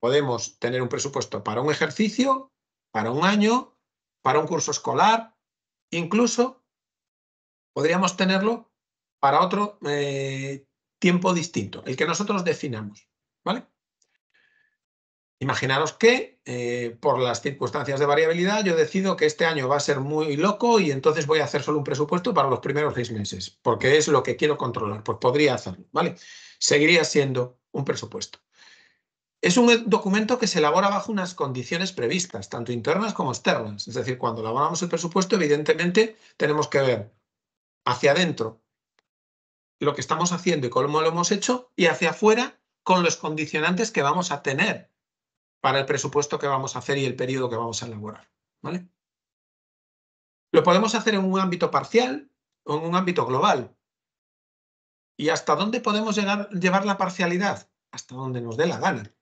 Podemos tener un presupuesto para un ejercicio, para un año, para un curso escolar, incluso podríamos tenerlo para otro eh, tiempo distinto, el que nosotros definamos. ¿Vale? Imaginaros que eh, por las circunstancias de variabilidad yo decido que este año va a ser muy loco y entonces voy a hacer solo un presupuesto para los primeros seis meses, porque es lo que quiero controlar. Pues podría hacerlo, ¿vale? Seguiría siendo un presupuesto. Es un documento que se elabora bajo unas condiciones previstas, tanto internas como externas. Es decir, cuando elaboramos el presupuesto, evidentemente tenemos que ver hacia adentro lo que estamos haciendo y cómo lo hemos hecho, y hacia afuera con los condicionantes que vamos a tener para el presupuesto que vamos a hacer y el periodo que vamos a elaborar. ¿vale? Lo podemos hacer en un ámbito parcial o en un ámbito global. ¿Y hasta dónde podemos llegar, llevar la parcialidad? Hasta donde nos dé la gana.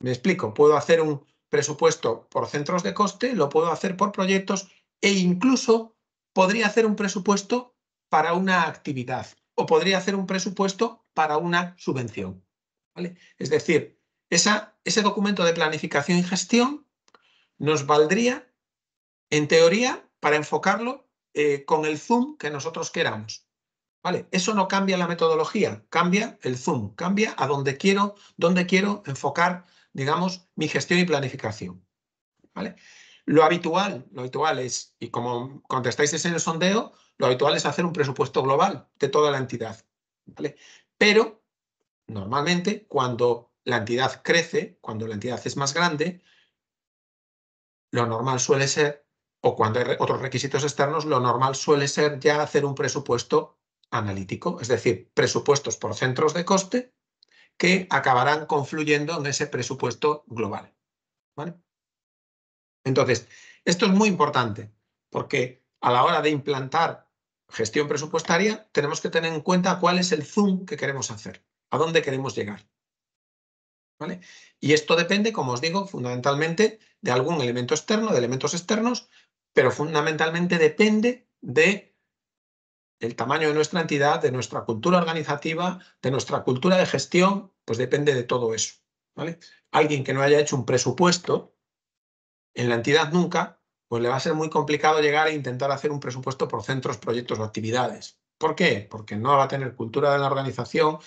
Me explico, puedo hacer un presupuesto por centros de coste, lo puedo hacer por proyectos e incluso podría hacer un presupuesto para una actividad o podría hacer un presupuesto para una subvención. ¿vale? Es decir, ese documento de planificación y gestión nos valdría, en teoría, para enfocarlo eh, con el zoom que nosotros queramos. ¿Vale? Eso no cambia la metodología, cambia el zoom, cambia a dónde quiero, donde quiero enfocar, digamos, mi gestión y planificación. ¿Vale? Lo habitual, lo habitual es, y como contestáis en el sondeo, lo habitual es hacer un presupuesto global de toda la entidad. Pero normalmente cuando la entidad crece, cuando la entidad es más grande, lo normal suele ser, o cuando hay otros requisitos externos, lo normal suele ser ya hacer un presupuesto analítico, es decir, presupuestos por centros de coste que acabarán confluyendo en ese presupuesto global. Entonces, esto es muy importante porque a la hora de implantar gestión presupuestaria tenemos que tener en cuenta cuál es el zoom que queremos hacer, a dónde queremos llegar. Y esto depende, como os digo, fundamentalmente de algún elemento externo, de elementos externos, pero fundamentalmente depende de tamaño de nuestra entidad, de nuestra cultura organizativa, de nuestra cultura de gestión, pues depende de todo eso. Alguien que no haya hecho un presupuesto en la entidad nunca, pues le va a ser muy complicado llegar a intentar hacer un presupuesto por centros, proyectos o actividades. ¿Por qué? Porque no va a tener cultura de la organización,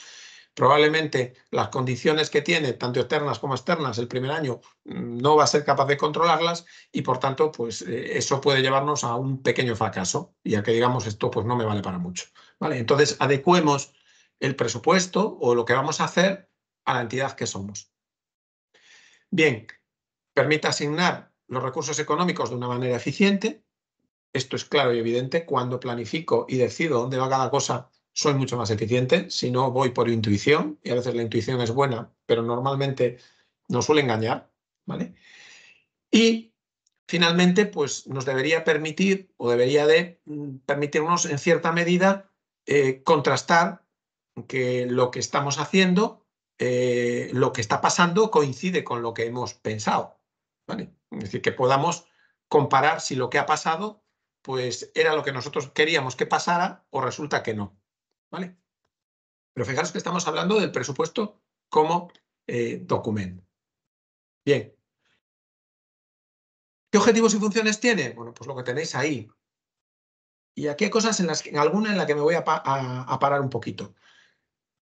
probablemente las condiciones que tiene, tanto externas como externas, el primer año mm, no va a ser capaz de controlarlas y por tanto, pues eh, eso puede llevarnos a un pequeño fracaso y a que digamos esto pues no me vale para mucho. ¿vale? Entonces, adecuemos el presupuesto o lo que vamos a hacer a la entidad que somos. Bien, permite asignar los recursos económicos de una manera eficiente. Esto es claro y evidente. Cuando planifico y decido dónde va cada cosa, soy mucho más eficiente, si no voy por intuición, y a veces la intuición es buena, pero normalmente nos suele engañar, ¿vale? Y finalmente, pues nos debería permitir o debería de mm, permitirnos en cierta medida eh, contrastar que lo que estamos haciendo, eh, lo que está pasando coincide con lo que hemos pensado, Es decir, que podamos comparar si lo que ha pasado pues era lo que nosotros queríamos que pasara o resulta que no. ¿vale? Pero fijaros que estamos hablando del presupuesto como eh, documento. Bien. ¿Qué objetivos y funciones tiene? Bueno, pues lo que tenéis ahí. Y aquí hay cosas en las que, en alguna en la que me voy a, parar un poquito.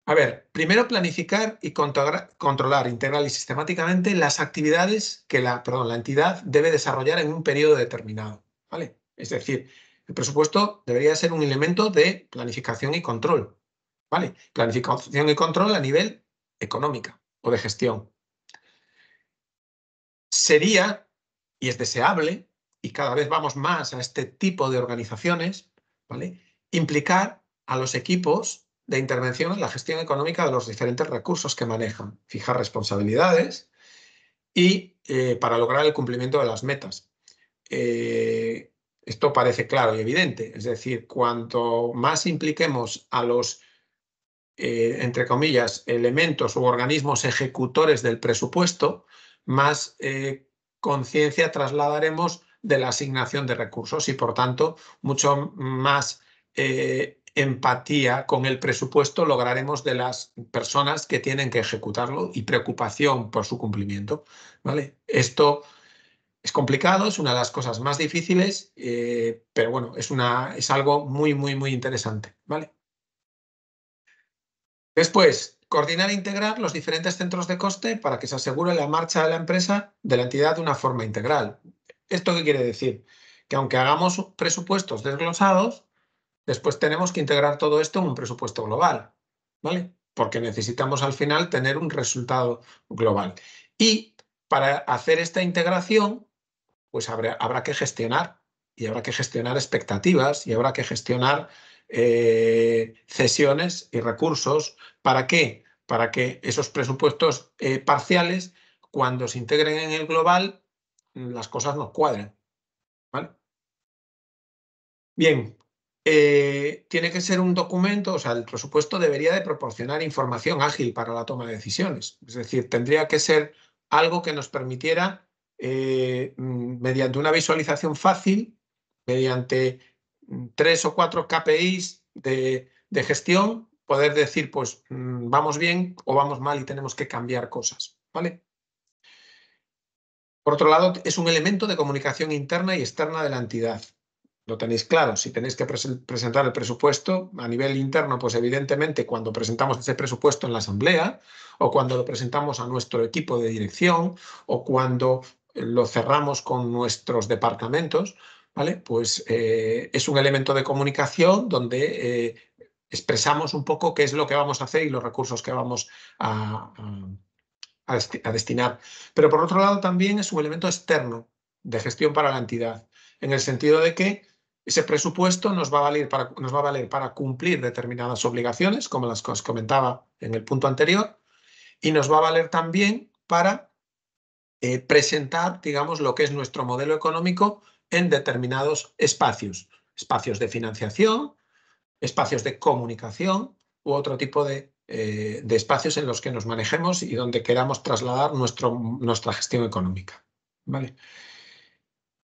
A ver, primero planificar y controlar integral y sistemáticamente las actividades que la, la entidad debe desarrollar en un periodo determinado. ¿vale? Es decir, el presupuesto debería ser un elemento de planificación y control. ¿Vale? Planificación y control a nivel económica o de gestión. Sería, y es deseable, y cada vez vamos más a este tipo de organizaciones, ¿vale? implicar a los equipos de intervención en la gestión económica de los diferentes recursos que manejan, fijar responsabilidades y eh, para lograr el cumplimiento de las metas. Eh, esto parece claro y evidente. Es decir, cuanto más impliquemos a los, eh, entre comillas, elementos u organismos ejecutores del presupuesto, más eh, conciencia trasladaremos de la asignación de recursos y, por tanto, mucho más eh, empatía con el presupuesto lograremos de las personas que tienen que ejecutarlo y preocupación por su cumplimiento. ¿vale? Esto es complicado, es una de las cosas más difíciles, eh, pero bueno, es, una, es algo muy, muy, muy interesante. ¿vale? Después, coordinar e integrar los diferentes centros de coste para que se asegure la marcha de la empresa de la entidad de una forma integral. ¿Esto qué quiere decir? Que aunque hagamos presupuestos desglosados, después tenemos que integrar todo esto en un presupuesto global, ¿vale? Porque necesitamos al final tener un resultado global. Y para hacer esta integración, pues habrá, habrá que gestionar y habrá que gestionar expectativas y habrá que gestionar eh, cesiones y recursos. ¿Para qué? Para que esos presupuestos eh, parciales, cuando se integren en el global, las cosas nos cuadren. Bien, eh, tiene que ser un documento, o sea, el presupuesto debería de proporcionar información ágil para la toma de decisiones. Es decir, tendría que ser algo que nos permitiera eh, mm, mediante una visualización fácil, mediante mm, tres o cuatro KPIs de, gestión, poder decir, pues mm, vamos bien o vamos mal y tenemos que cambiar cosas. ¿vale? Por otro lado, es un elemento de comunicación interna y externa de la entidad. Lo tenéis claro, si tenéis que presentar el presupuesto a nivel interno, pues evidentemente cuando presentamos ese presupuesto en la asamblea o cuando lo presentamos a nuestro equipo de dirección o cuando lo cerramos con nuestros departamentos, ¿vale? Pues eh, es un elemento de comunicación donde eh, expresamos un poco qué es lo que vamos a hacer y los recursos que vamos a, destinar. Pero por otro lado también es un elemento externo de gestión para la entidad, en el sentido de que ese presupuesto nos va, a valer para, nos va a valer para cumplir determinadas obligaciones, como las comentaba en el punto anterior, y nos va a valer también para eh, presentar, digamos, lo que es nuestro modelo económico en determinados espacios, espacios de financiación, espacios de comunicación u otro tipo de, eh, de espacios en los que nos manejemos y donde queramos trasladar nuestro, nuestra gestión económica. ¿vale?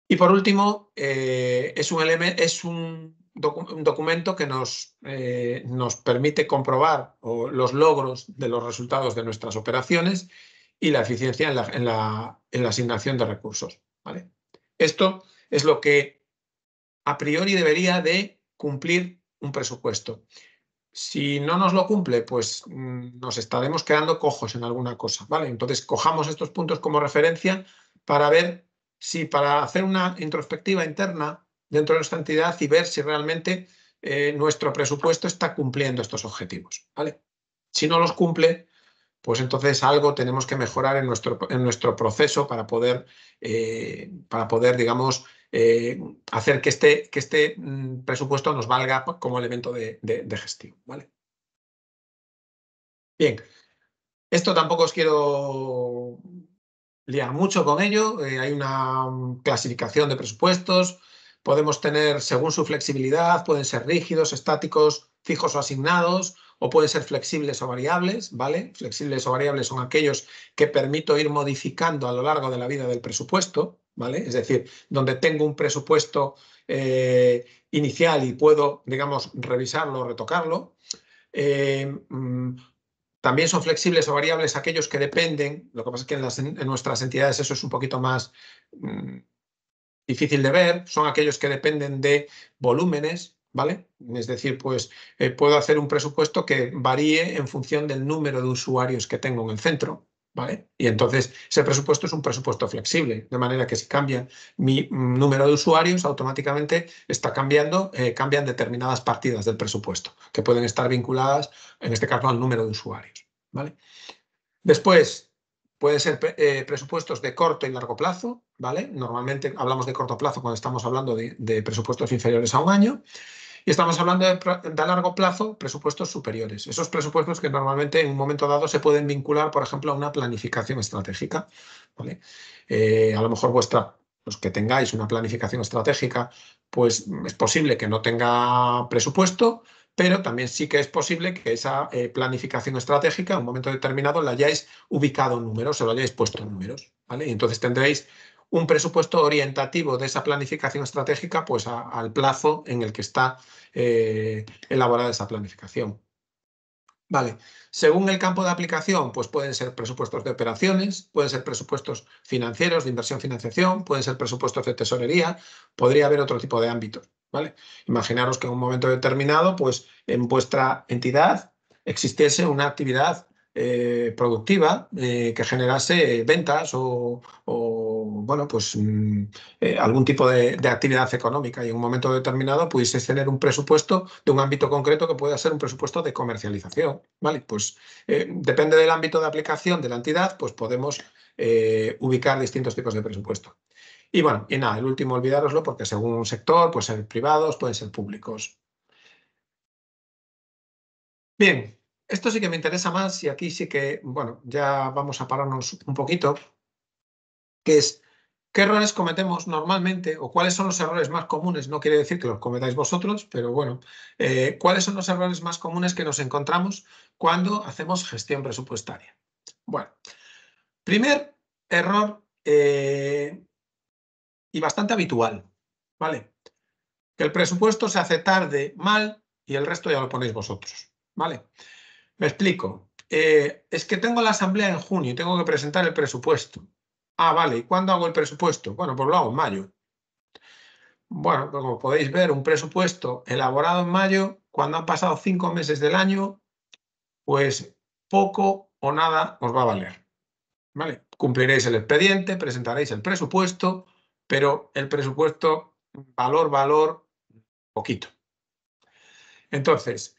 Y por último, eh, es, un es un, documento que nos, nos permite comprobar los logros de los resultados de nuestras operaciones y la eficiencia en la, en la, asignación de recursos. ¿vale? Esto es lo que a priori debería de cumplir un presupuesto. Si no nos lo cumple, pues mm, nos estaremos quedando cojos en alguna cosa, ¿vale? Entonces, cojamos estos puntos como referencia para ver si para hacer una introspectiva interna dentro de nuestra entidad y ver si realmente eh, nuestro presupuesto está cumpliendo estos objetivos, ¿vale? Si no los cumple, pues entonces algo tenemos que mejorar en nuestro, en nuestro proceso para poder, eh, para poder digamos, eh, hacer que este, que este mm, presupuesto nos valga como elemento de, de, gestión. ¿vale? Bien, esto tampoco os quiero liar mucho con ello. Eh, hay una clasificación de presupuestos. Podemos tener, según su flexibilidad, pueden ser rígidos, estáticos, fijos o asignados o pueden ser flexibles o variables, ¿vale? Flexibles o variables son aquellos que permito ir modificando a lo largo de la vida del presupuesto, ¿vale? Es decir, donde tengo un presupuesto eh, inicial y puedo, digamos, revisarlo o retocarlo. Eh, mm, también son flexibles o variables aquellos que dependen, lo que pasa es que en, nuestras entidades eso es un poquito más mm, difícil de ver, son aquellos que dependen de volúmenes, ¿vale? Es decir, pues eh, puedo hacer un presupuesto que varíe en función del número de usuarios que tengo en el centro, ¿vale? Y entonces ese presupuesto es un presupuesto flexible, de manera que si cambia mi mm, número de usuarios, automáticamente está cambiando, eh, cambian determinadas partidas del presupuesto, que pueden estar vinculadas, en este caso, al número de usuarios, ¿vale? Después, Pueden ser eh, presupuestos de corto y largo plazo, ¿vale? Normalmente hablamos de corto plazo cuando estamos hablando de presupuestos inferiores a un año. Y estamos hablando de, a largo plazo presupuestos superiores. Esos presupuestos que normalmente en un momento dado se pueden vincular, por ejemplo, a una planificación estratégica. ¿vale? Eh, a lo mejor vuestra, los pues que tengáis una planificación estratégica, pues es posible que no tenga presupuesto, pero también sí que es posible que esa eh, planificación estratégica en un momento determinado la hayáis ubicado en números, o la hayáis puesto en números. ¿vale? Y entonces tendréis un presupuesto orientativo de esa planificación estratégica pues al plazo en el que está eh, elaborada esa planificación. Vale. Según el campo de aplicación, pues pueden ser presupuestos de operaciones, pueden ser presupuestos financieros, de inversión financiación, pueden ser presupuestos de tesorería, podría haber otro tipo de ámbitos. ¿vale? Imaginaros que en un momento determinado, pues en vuestra entidad existiese una actividad eh, productiva eh, que generase ventas o, bueno, pues mm, eh, algún tipo de, actividad económica y en un momento determinado pudiese tener un presupuesto de un ámbito concreto que pueda ser un presupuesto de comercialización. ¿vale? Pues depende del ámbito de aplicación de la entidad, pues podemos ubicar distintos tipos de presupuesto. Y bueno, y nada, el último olvidároslo porque según un sector pueden ser privados, pueden ser públicos. Bien, esto sí que me interesa más y aquí sí que, bueno, ya vamos a pararnos un poquito, que es qué errores cometemos normalmente o cuáles son los errores más comunes. No quiere decir que los cometáis vosotros, pero bueno, eh, cuáles son los errores más comunes que nos encontramos cuando hacemos gestión presupuestaria. Bueno, primer error eh, y bastante habitual, ¿vale? Que el presupuesto se hace tarde, mal y el resto ya lo ponéis vosotros, ¿vale? vale me explico. Eh, es que tengo la asamblea en junio y tengo que presentar el presupuesto. Ah, vale, ¿y cuándo hago el presupuesto? Bueno, pues lo hago en mayo. Bueno, como podéis ver, un presupuesto elaborado en mayo, cuando han pasado cinco meses del año, pues poco o nada os va a valer. ¿Vale? Cumpliréis el expediente, presentaréis el presupuesto, pero el presupuesto, valor, valor, poquito. Entonces,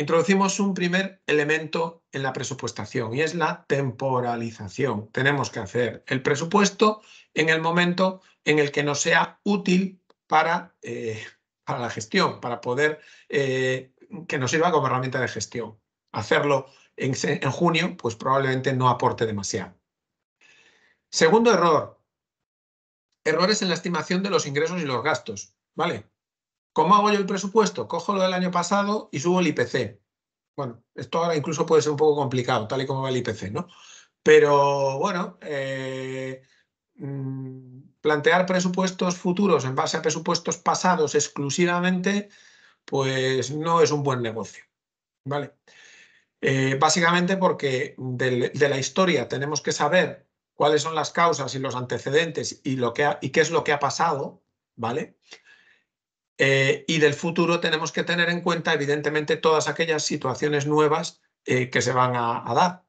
introducimos un primer elemento en la presupuestación y es la temporalización. Tenemos que hacer el presupuesto en el momento en el que nos sea útil para, eh, para la gestión, para poder eh, que nos sirva como herramienta de gestión. Hacerlo en, en junio, pues probablemente no aporte demasiado. Segundo error, errores en la estimación de los ingresos y los gastos. ¿Vale? ¿Cómo hago yo el presupuesto? Cojo lo del año pasado y subo el IPC. Bueno, esto ahora incluso puede ser un poco complicado, tal y como va el IPC, ¿no? Pero bueno, eh, mm, plantear presupuestos futuros en base a presupuestos pasados exclusivamente, pues no es un buen negocio, ¿vale? Eh, básicamente porque de, la historia tenemos que saber cuáles son las causas y los antecedentes y, lo que y qué es lo que ha pasado, ¿vale? Eh, y del futuro tenemos que tener en cuenta, evidentemente, todas aquellas situaciones nuevas eh, que se van a, dar.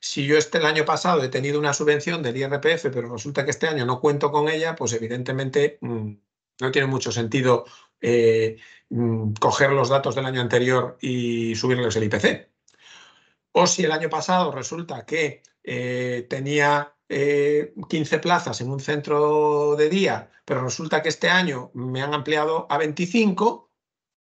Si yo este el año pasado he tenido una subvención del IRPF, pero resulta que este año no cuento con ella, pues evidentemente mm, no tiene mucho sentido eh, mm, coger los datos del año anterior y subirles el IPC. O si el año pasado resulta que tenía 15 eh, plazas en un centro de día, pero resulta que este año me han ampliado a 25,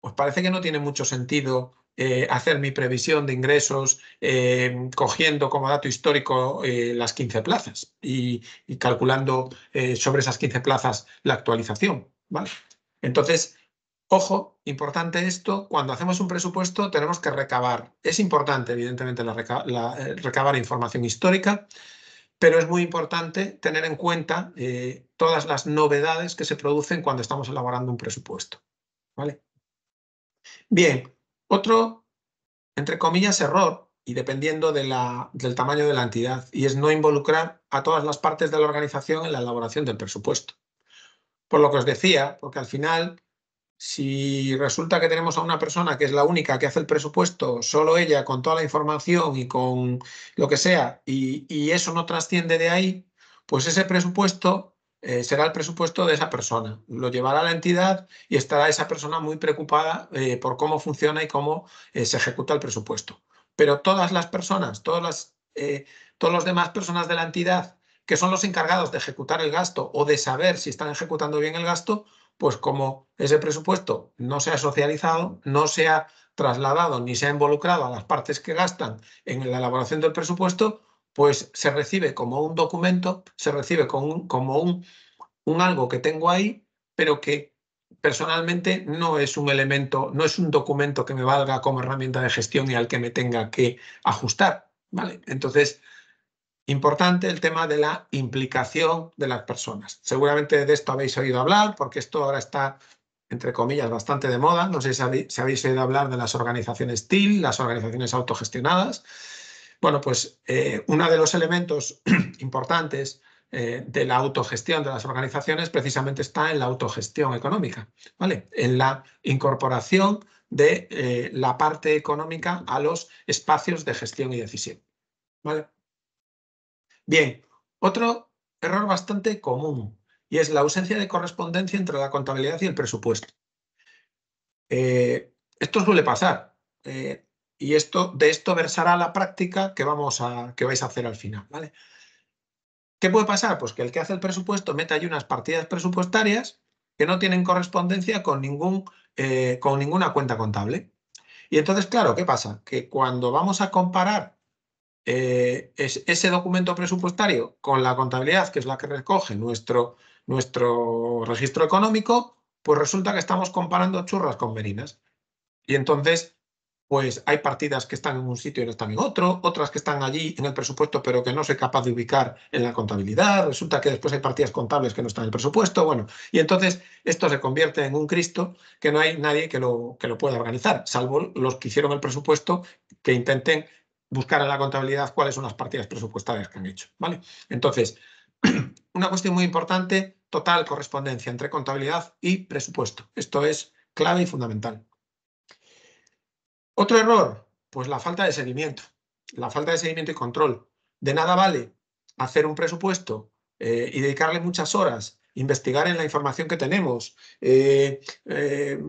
pues parece que no tiene mucho sentido eh, hacer mi previsión de ingresos eh, cogiendo como dato histórico las 15 plazas y, calculando sobre esas 15 plazas la actualización. ¿vale? Entonces, ojo, importante esto, cuando hacemos un presupuesto tenemos que recabar. Es importante, evidentemente, recabar información histórica, pero es muy importante tener en cuenta eh, todas las novedades que se producen cuando estamos elaborando un presupuesto. ¿vale? Bien, otro, entre comillas, error, y dependiendo del tamaño de la entidad, y es no involucrar a todas las partes de la organización en la elaboración del presupuesto. Por lo que os decía, porque al final si resulta que tenemos a una persona que es la única que hace el presupuesto, solo ella, con toda la información y con lo que sea, y, eso no trasciende de ahí, pues ese presupuesto eh, será el presupuesto de esa persona. Lo llevará la entidad y estará esa persona muy preocupada eh, por cómo funciona y cómo eh, se ejecuta el presupuesto. Pero todas las personas, todas las, demás personas de la entidad que son los encargados de ejecutar el gasto o de saber si están ejecutando bien el gasto, pues como ese presupuesto no se ha socializado, no se ha trasladado ni se ha involucrado a las partes que gastan en la elaboración del presupuesto, pues se recibe como un documento, se recibe como un, un algo que tengo ahí, pero que personalmente no es un elemento, no es un documento que me valga como herramienta de gestión y al que me tenga que ajustar. ¿vale? Entonces, Importante el tema de la implicación de las personas. Seguramente de esto habéis oído hablar, porque esto ahora está, entre comillas, bastante de moda. No sé si habéis oído hablar de las organizaciones TIL, las organizaciones autogestionadas. Bueno, pues eh, uno de los elementos importantes eh, de la autogestión de las organizaciones precisamente está en la autogestión económica, ¿vale? En la incorporación de eh, la parte económica a los espacios de gestión y decisión, ¿vale? Bien, otro error bastante común y es la ausencia de correspondencia entre la contabilidad y el presupuesto. Eh, esto suele pasar eh, y esto, de esto versará la práctica que, vamos a, que vais a hacer al final. ¿vale? ¿Qué puede pasar? Pues que el que hace el presupuesto meta ahí unas partidas presupuestarias que no tienen correspondencia con, ningún, eh, con ninguna cuenta contable. Y entonces, claro, ¿qué pasa? Que cuando vamos a comparar eh, ese documento presupuestario con la contabilidad, que es la que recoge nuestro, nuestro registro económico, pues resulta que estamos comparando churras con merinas. Y entonces, pues hay partidas que están en un sitio y no están en otro, otras que están allí en el presupuesto pero que no se capaz de ubicar en la contabilidad, resulta que después hay partidas contables que no están en el presupuesto, bueno, y entonces esto se convierte en un Cristo que no hay nadie que lo, que lo pueda organizar, salvo los que hicieron el presupuesto que intenten buscar en la contabilidad cuáles son las partidas presupuestarias que han hecho. ¿vale? Entonces, una cuestión muy importante, total correspondencia entre contabilidad y presupuesto. Esto es clave y fundamental. Otro error, pues la falta de seguimiento, la falta de seguimiento y control. De nada vale hacer un presupuesto eh, y dedicarle muchas horas, investigar en la información que tenemos, eh, eh,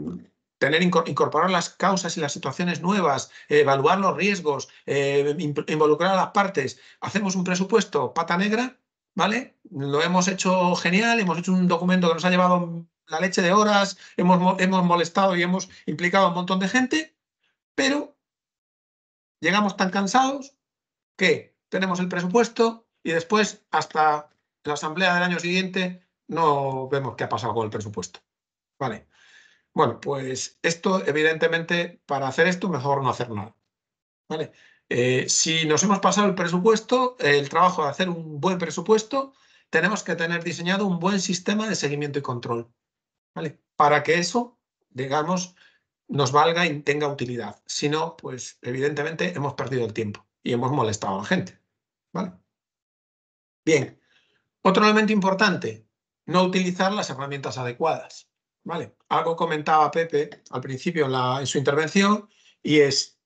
tener incorporar las causas y las situaciones nuevas, evaluar los riesgos, eh, involucrar a las partes. Hacemos un presupuesto pata negra, ¿vale? Lo hemos hecho genial, hemos hecho un documento que nos ha llevado la leche de horas, hemos, hemos molestado y hemos implicado a un montón de gente, pero llegamos tan cansados que tenemos el presupuesto y después hasta la asamblea del año siguiente no vemos qué ha pasado con el presupuesto. Vale. Bueno, pues esto, evidentemente, para hacer esto, mejor no hacer nada. ¿vale? Eh, si nos hemos pasado el presupuesto, el trabajo de hacer un buen presupuesto, tenemos que tener diseñado un buen sistema de seguimiento y control. ¿vale? Para que eso, digamos, nos valga y tenga utilidad. Si no, pues evidentemente hemos perdido el tiempo y hemos molestado a la gente. ¿vale? Bien, otro elemento importante, no utilizar las herramientas adecuadas. ¿vale? algo comentaba Pepe al principio en, su intervención y es,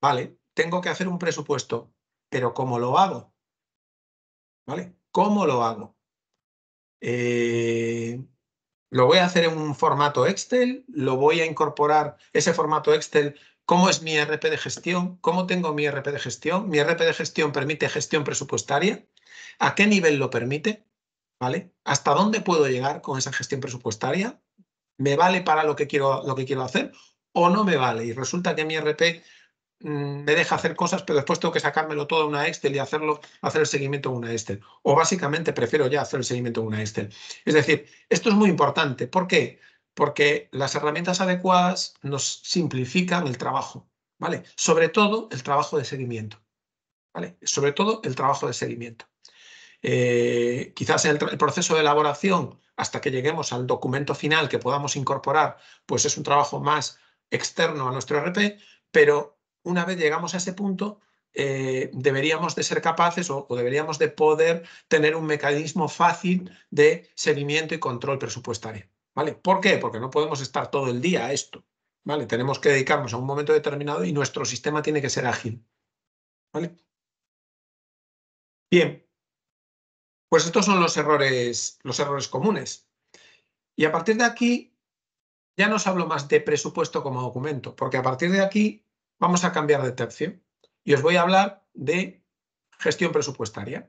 vale, tengo que hacer un presupuesto, pero ¿cómo lo hago? ¿Vale? ¿Cómo lo hago? Eh, lo voy a hacer en un formato Excel, lo voy a incorporar ese formato Excel, cómo es mi RP de gestión, cómo tengo mi RP de gestión, mi RP de gestión permite gestión presupuestaria, a qué nivel lo permite, ¿vale? ¿Hasta dónde puedo llegar con esa gestión presupuestaria? ¿Me vale para lo que quiero, lo que quiero hacer o no me vale? Y resulta que mi RP mm, me deja hacer cosas, pero después tengo que sacármelo todo a una Excel y hacerlo, hacer el seguimiento en una Excel. O básicamente prefiero ya hacer el seguimiento en una Excel. Es decir, esto es muy importante. ¿Por qué? Porque las herramientas adecuadas nos simplifican el trabajo, ¿vale? Sobre todo el trabajo de seguimiento, ¿vale? Sobre todo el trabajo de seguimiento. Eh, quizás el proceso de elaboración hasta que lleguemos al documento final que podamos incorporar, pues es un trabajo más externo a nuestro RP, pero una vez llegamos a ese punto, eh, deberíamos de ser capaces o, deberíamos de poder tener un mecanismo fácil de seguimiento y control presupuestario. ¿Vale? ¿Por qué? Porque no podemos estar todo el día a esto. ¿Vale? Tenemos que dedicarnos a un momento determinado y nuestro sistema tiene que ser ágil. ¿Vale? Bien, pues estos son los errores, los errores comunes. Y a partir de aquí, ya no os hablo más de presupuesto como documento, porque a partir de aquí vamos a cambiar de tercio y os voy a hablar de gestión presupuestaria,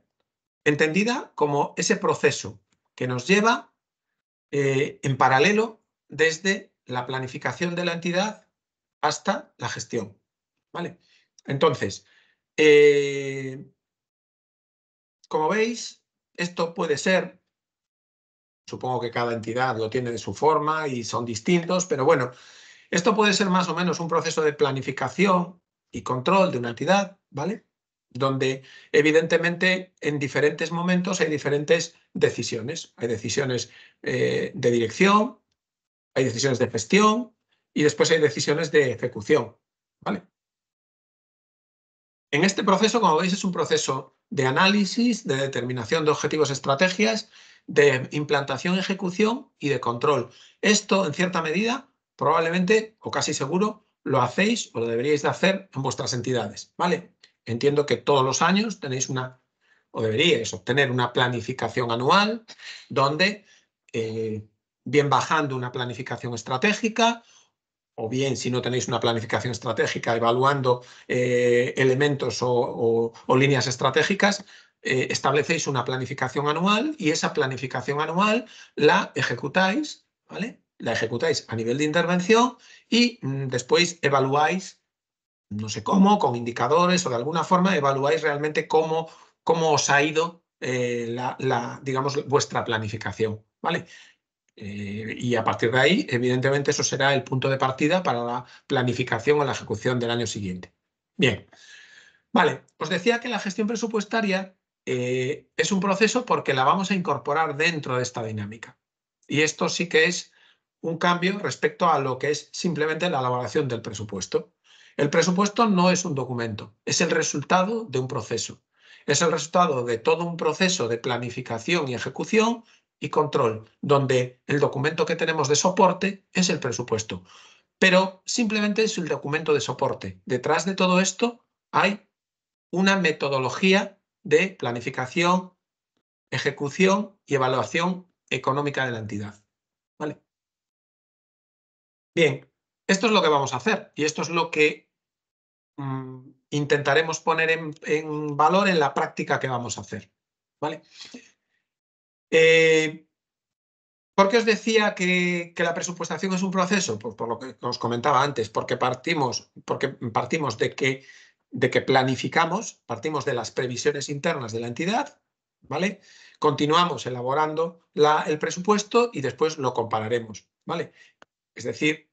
entendida como ese proceso que nos lleva eh, en paralelo desde la planificación de la entidad hasta la gestión. ¿Vale? Entonces, eh, como veis, esto puede ser, supongo que cada entidad lo tiene de su forma y son distintos, pero bueno, esto puede ser más o menos un proceso de planificación y control de una entidad, ¿vale? Donde evidentemente en diferentes momentos hay diferentes decisiones. Hay decisiones eh, de dirección, hay decisiones de gestión y después hay decisiones de ejecución, ¿vale? En este proceso, como veis, es un proceso de análisis, de determinación de objetivos, estrategias, de implantación, ejecución y de control. Esto, en cierta medida, probablemente o casi seguro, lo hacéis o lo deberíais de hacer en vuestras entidades, ¿vale? Entiendo que todos los años tenéis una, o deberíais obtener una planificación anual donde, eh, bien bajando una planificación estratégica, o bien si no tenéis una planificación estratégica evaluando eh, elementos o, líneas estratégicas, eh, establecéis una planificación anual y esa planificación anual la ejecutáis, ¿vale? La ejecutáis a nivel de intervención y mm, después evaluáis, no sé cómo, con indicadores o de alguna forma, evaluáis realmente cómo, cómo os ha ido eh, la, la, digamos, vuestra planificación, ¿vale? Eh, y a partir de ahí, evidentemente, eso será el punto de partida para la planificación o la ejecución del año siguiente. Bien, vale, os decía que la gestión presupuestaria eh, es un proceso porque la vamos a incorporar dentro de esta dinámica. Y esto sí que es un cambio respecto a lo que es simplemente la elaboración del presupuesto. El presupuesto no es un documento, es el resultado de un proceso. Es el resultado de todo un proceso de planificación y ejecución y control, donde el documento que tenemos de soporte es el presupuesto. Pero simplemente es el documento de soporte. Detrás de todo esto hay una metodología de planificación, ejecución y evaluación económica de la entidad. ¿Vale? Bien, esto es lo que vamos a hacer y esto es lo que mm, intentaremos poner en, en valor en la práctica que vamos a hacer. ¿Vale? Eh, ¿Por qué os decía que, la presupuestación es un proceso? Pues por lo que os comentaba antes, porque partimos, porque partimos de, que, de que planificamos, partimos de las previsiones internas de la entidad, ¿vale? Continuamos elaborando el presupuesto y después lo compararemos, ¿vale? Es decir,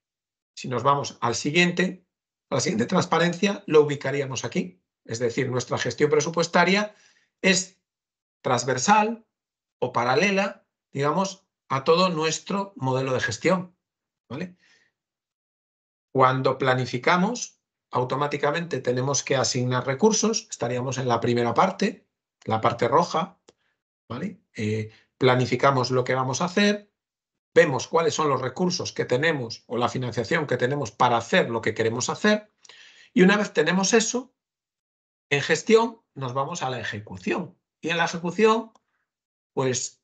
si nos vamos al siguiente, a la siguiente transparencia, lo ubicaríamos aquí. Es decir, nuestra gestión presupuestaria es transversal, o paralela, digamos, a todo nuestro modelo de gestión. ¿vale? Cuando planificamos, automáticamente tenemos que asignar recursos, estaríamos en la primera parte, la parte roja, ¿vale? Eh, planificamos lo que vamos a hacer, vemos cuáles son los recursos que tenemos o la financiación que tenemos para hacer lo que queremos hacer y una vez tenemos eso, en gestión nos vamos a la ejecución y en la ejecución pues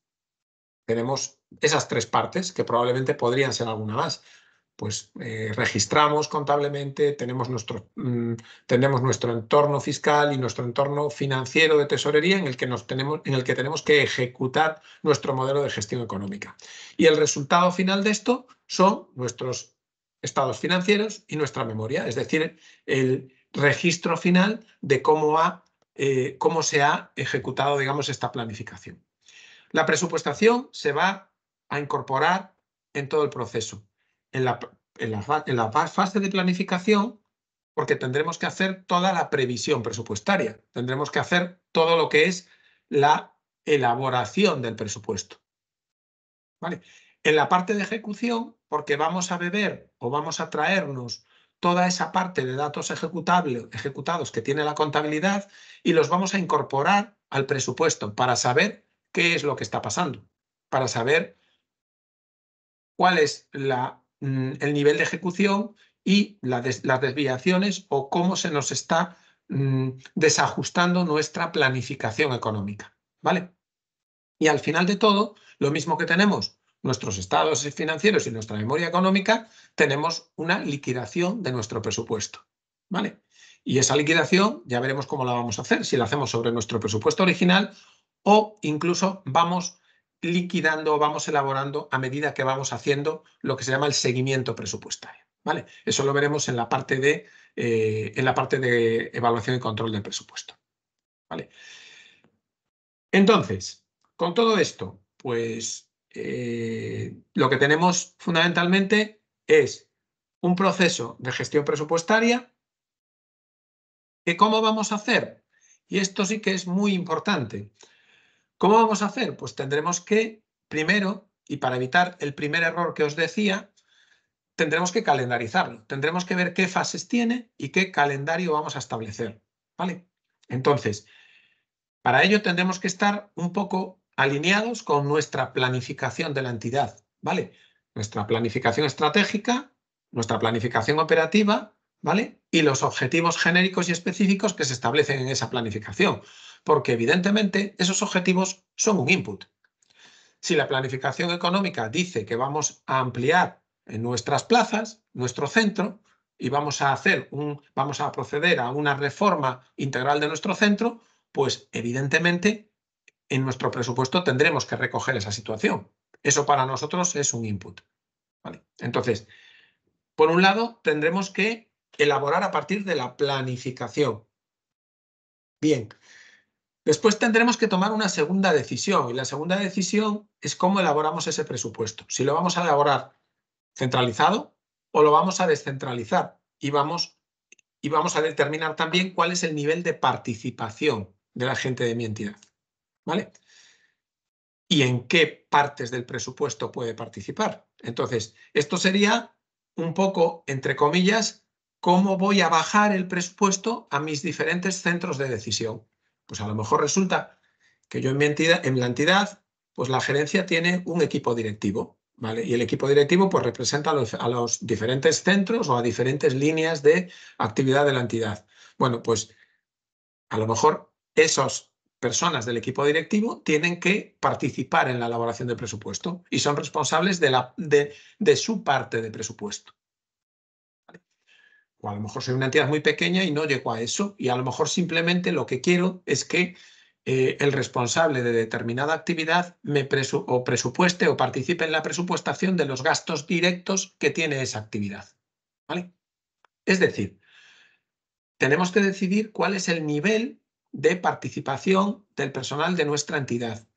tenemos esas tres partes que probablemente podrían ser alguna más. Pues eh, registramos contablemente, tenemos nuestro, mm, tenemos nuestro entorno fiscal y nuestro entorno financiero de tesorería en el, que nos tenemos, en el que tenemos que ejecutar nuestro modelo de gestión económica. Y el resultado final de esto son nuestros estados financieros y nuestra memoria, es decir, el registro final de cómo, ha, eh, cómo se ha ejecutado, digamos, esta planificación. La presupuestación se va a incorporar en todo el proceso, en la, en fase de planificación, porque tendremos que hacer toda la previsión presupuestaria, tendremos que hacer todo lo que es la elaboración del presupuesto. ¿Vale? En la parte de ejecución, porque vamos a beber o vamos a traernos toda esa parte de datos ejecutables, ejecutados que tiene la contabilidad y los vamos a incorporar al presupuesto para saber qué es lo que está pasando, para saber cuál es la, mm, el nivel de ejecución y las desviaciones o cómo se nos está mm, desajustando nuestra planificación económica. ¿Vale? Y al final de todo, lo mismo que tenemos nuestros estados financieros y nuestra memoria económica, tenemos una liquidación de nuestro presupuesto. ¿Vale? Y esa liquidación ya veremos cómo la vamos a hacer, si la hacemos sobre nuestro presupuesto original o incluso vamos liquidando vamos elaborando a medida que vamos haciendo lo que se llama el seguimiento presupuestario. ¿vale? Eso lo veremos en la parte de, eh, en la parte de evaluación y control del presupuesto. ¿vale? Entonces, con todo esto, pues eh, lo que tenemos fundamentalmente es un proceso de gestión presupuestaria que cómo vamos a hacer. Y esto sí que es muy importante. ¿Cómo vamos a hacer? Pues tendremos que, primero, y para evitar el primer error que os decía, tendremos que calendarizarlo. Tendremos que ver qué fases tiene y qué calendario vamos a establecer. ¿vale? Entonces, para ello tendremos que estar un poco alineados con nuestra planificación de la entidad. ¿vale? Nuestra planificación estratégica, nuestra planificación operativa ¿vale? y los objetivos genéricos y específicos que se establecen en esa planificación porque evidentemente esos objetivos son un input. Si la planificación económica dice que vamos a ampliar en nuestras plazas, nuestro centro, y vamos a hacer un, vamos a proceder a una reforma integral de nuestro centro, pues evidentemente en nuestro presupuesto tendremos que recoger esa situación. Eso para nosotros es un input. ¿vale? Entonces, por un lado, tendremos que elaborar a partir de la planificación. Bien, Después tendremos que tomar una segunda decisión y la segunda decisión es cómo elaboramos ese presupuesto. Si lo vamos a elaborar centralizado o lo vamos a descentralizar y vamos, y vamos a determinar también cuál es el nivel de participación de la gente de mi entidad. ¿Vale? Y en qué partes del presupuesto puede participar. Entonces, esto sería un poco, entre comillas, cómo voy a bajar el presupuesto a mis diferentes centros de decisión. Pues a lo mejor resulta que yo en mi entidad, en la entidad, pues la gerencia tiene un equipo directivo, ¿vale? Y el equipo directivo pues representa a los, diferentes centros o a diferentes líneas de actividad de la entidad. Bueno, pues a lo mejor esas personas del equipo directivo tienen que participar en la elaboración del presupuesto y son responsables de, la, de su parte de presupuesto. O a lo mejor soy una entidad muy pequeña y no llego a eso. Y a lo mejor simplemente lo que quiero es que eh, el responsable de determinada actividad me presupueste o participe en la presupuestación de los gastos directos que tiene esa actividad. ¿vale? Es decir, tenemos que decidir cuál es el nivel de participación del personal de nuestra entidad.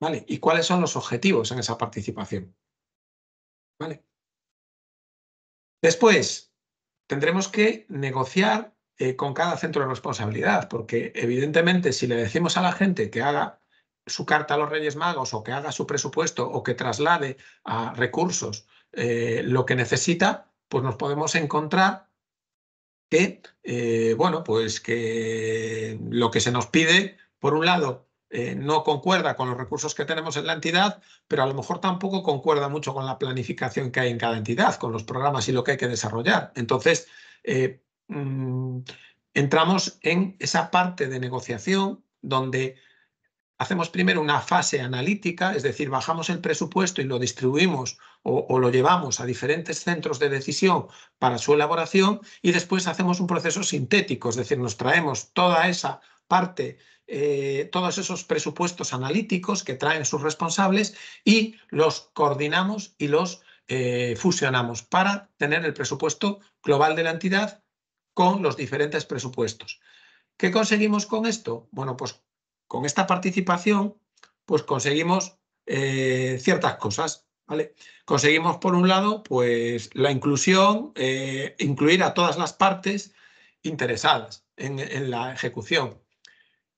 ¿Vale? ¿Y cuáles son los objetivos en esa participación? ¿Vale? Después, tendremos que negociar eh, con cada centro de responsabilidad, porque evidentemente si le decimos a la gente que haga su carta a los Reyes Magos o que haga su presupuesto o que traslade a recursos eh, lo que necesita, pues nos podemos encontrar que, eh, bueno, pues que lo que se nos pide, por un lado, eh, no concuerda con los recursos que tenemos en la entidad, pero a lo mejor tampoco concuerda mucho con la planificación que hay en cada entidad, con los programas y lo que hay que desarrollar. Entonces, eh, mm, entramos en esa parte de negociación donde hacemos primero una fase analítica, es decir, bajamos el presupuesto y lo distribuimos o, o, lo llevamos a diferentes centros de decisión para su elaboración y después hacemos un proceso sintético, es decir, nos traemos toda esa parte eh, todos esos presupuestos analíticos que traen sus responsables y los coordinamos y los eh, fusionamos para tener el presupuesto global de la entidad con los diferentes presupuestos. ¿Qué conseguimos con esto? Bueno, pues con esta participación pues conseguimos eh, ciertas cosas. ¿vale? Conseguimos, por un lado, pues la inclusión, incluir a todas las partes interesadas en la ejecución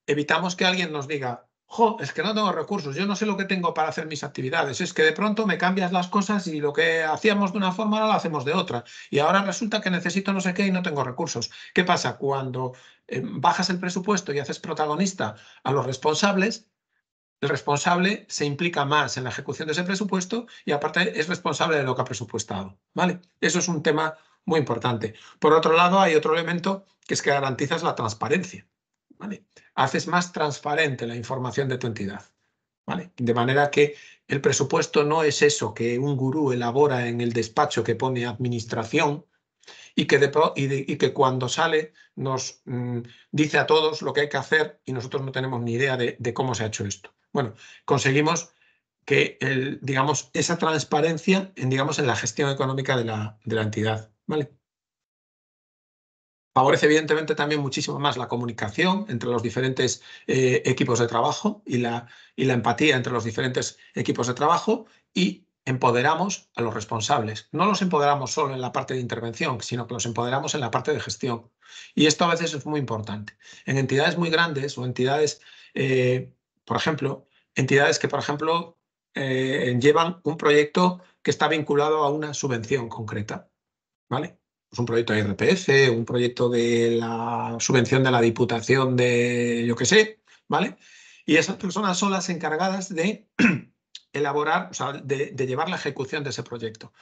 evitamos que alguien nos diga, jo, es que no tengo recursos, yo no sé lo que tengo para hacer mis actividades, es que de pronto me cambias las cosas y lo que hacíamos de una forma ahora lo hacemos de otra. Y ahora resulta que necesito no sé qué y no tengo recursos. ¿Qué pasa? Cuando eh, bajas el presupuesto y haces protagonista a los responsables, el responsable se implica más en la ejecución de ese presupuesto y aparte es responsable de lo que ha presupuestado. ¿vale? Eso es un tema muy importante. Por otro lado, hay otro elemento que es que garantizas la transparencia. ¿vale? Haces más transparente la información de tu entidad, ¿vale? De manera que el presupuesto no es eso que un gurú elabora en el despacho que pone administración y que, cuando sale nos mm, dice a todos lo que hay que hacer y nosotros no tenemos ni idea de, cómo se ha hecho esto. Bueno, conseguimos que digamos, esa transparencia en, digamos, en la gestión económica de la, de la entidad. ¿vale? Favorece evidentemente también muchísimo más la comunicación entre los diferentes eh, equipos de trabajo y la, empatía entre los diferentes equipos de trabajo y empoderamos a los responsables. No los empoderamos solo en la parte de intervención, sino que los empoderamos en la parte de gestión. Y esto a veces es muy importante. En entidades muy grandes o entidades, eh, por ejemplo, entidades que, por ejemplo, eh, llevan un proyecto que está vinculado a una subvención concreta. ¿Vale? Pues, un proyecto de IRPF, un proyecto de la subvención de la Diputación de yo qué sé, ¿vale? Y esas personas son las encargadas de elaborar, o sea, de, llevar la ejecución de ese proyecto.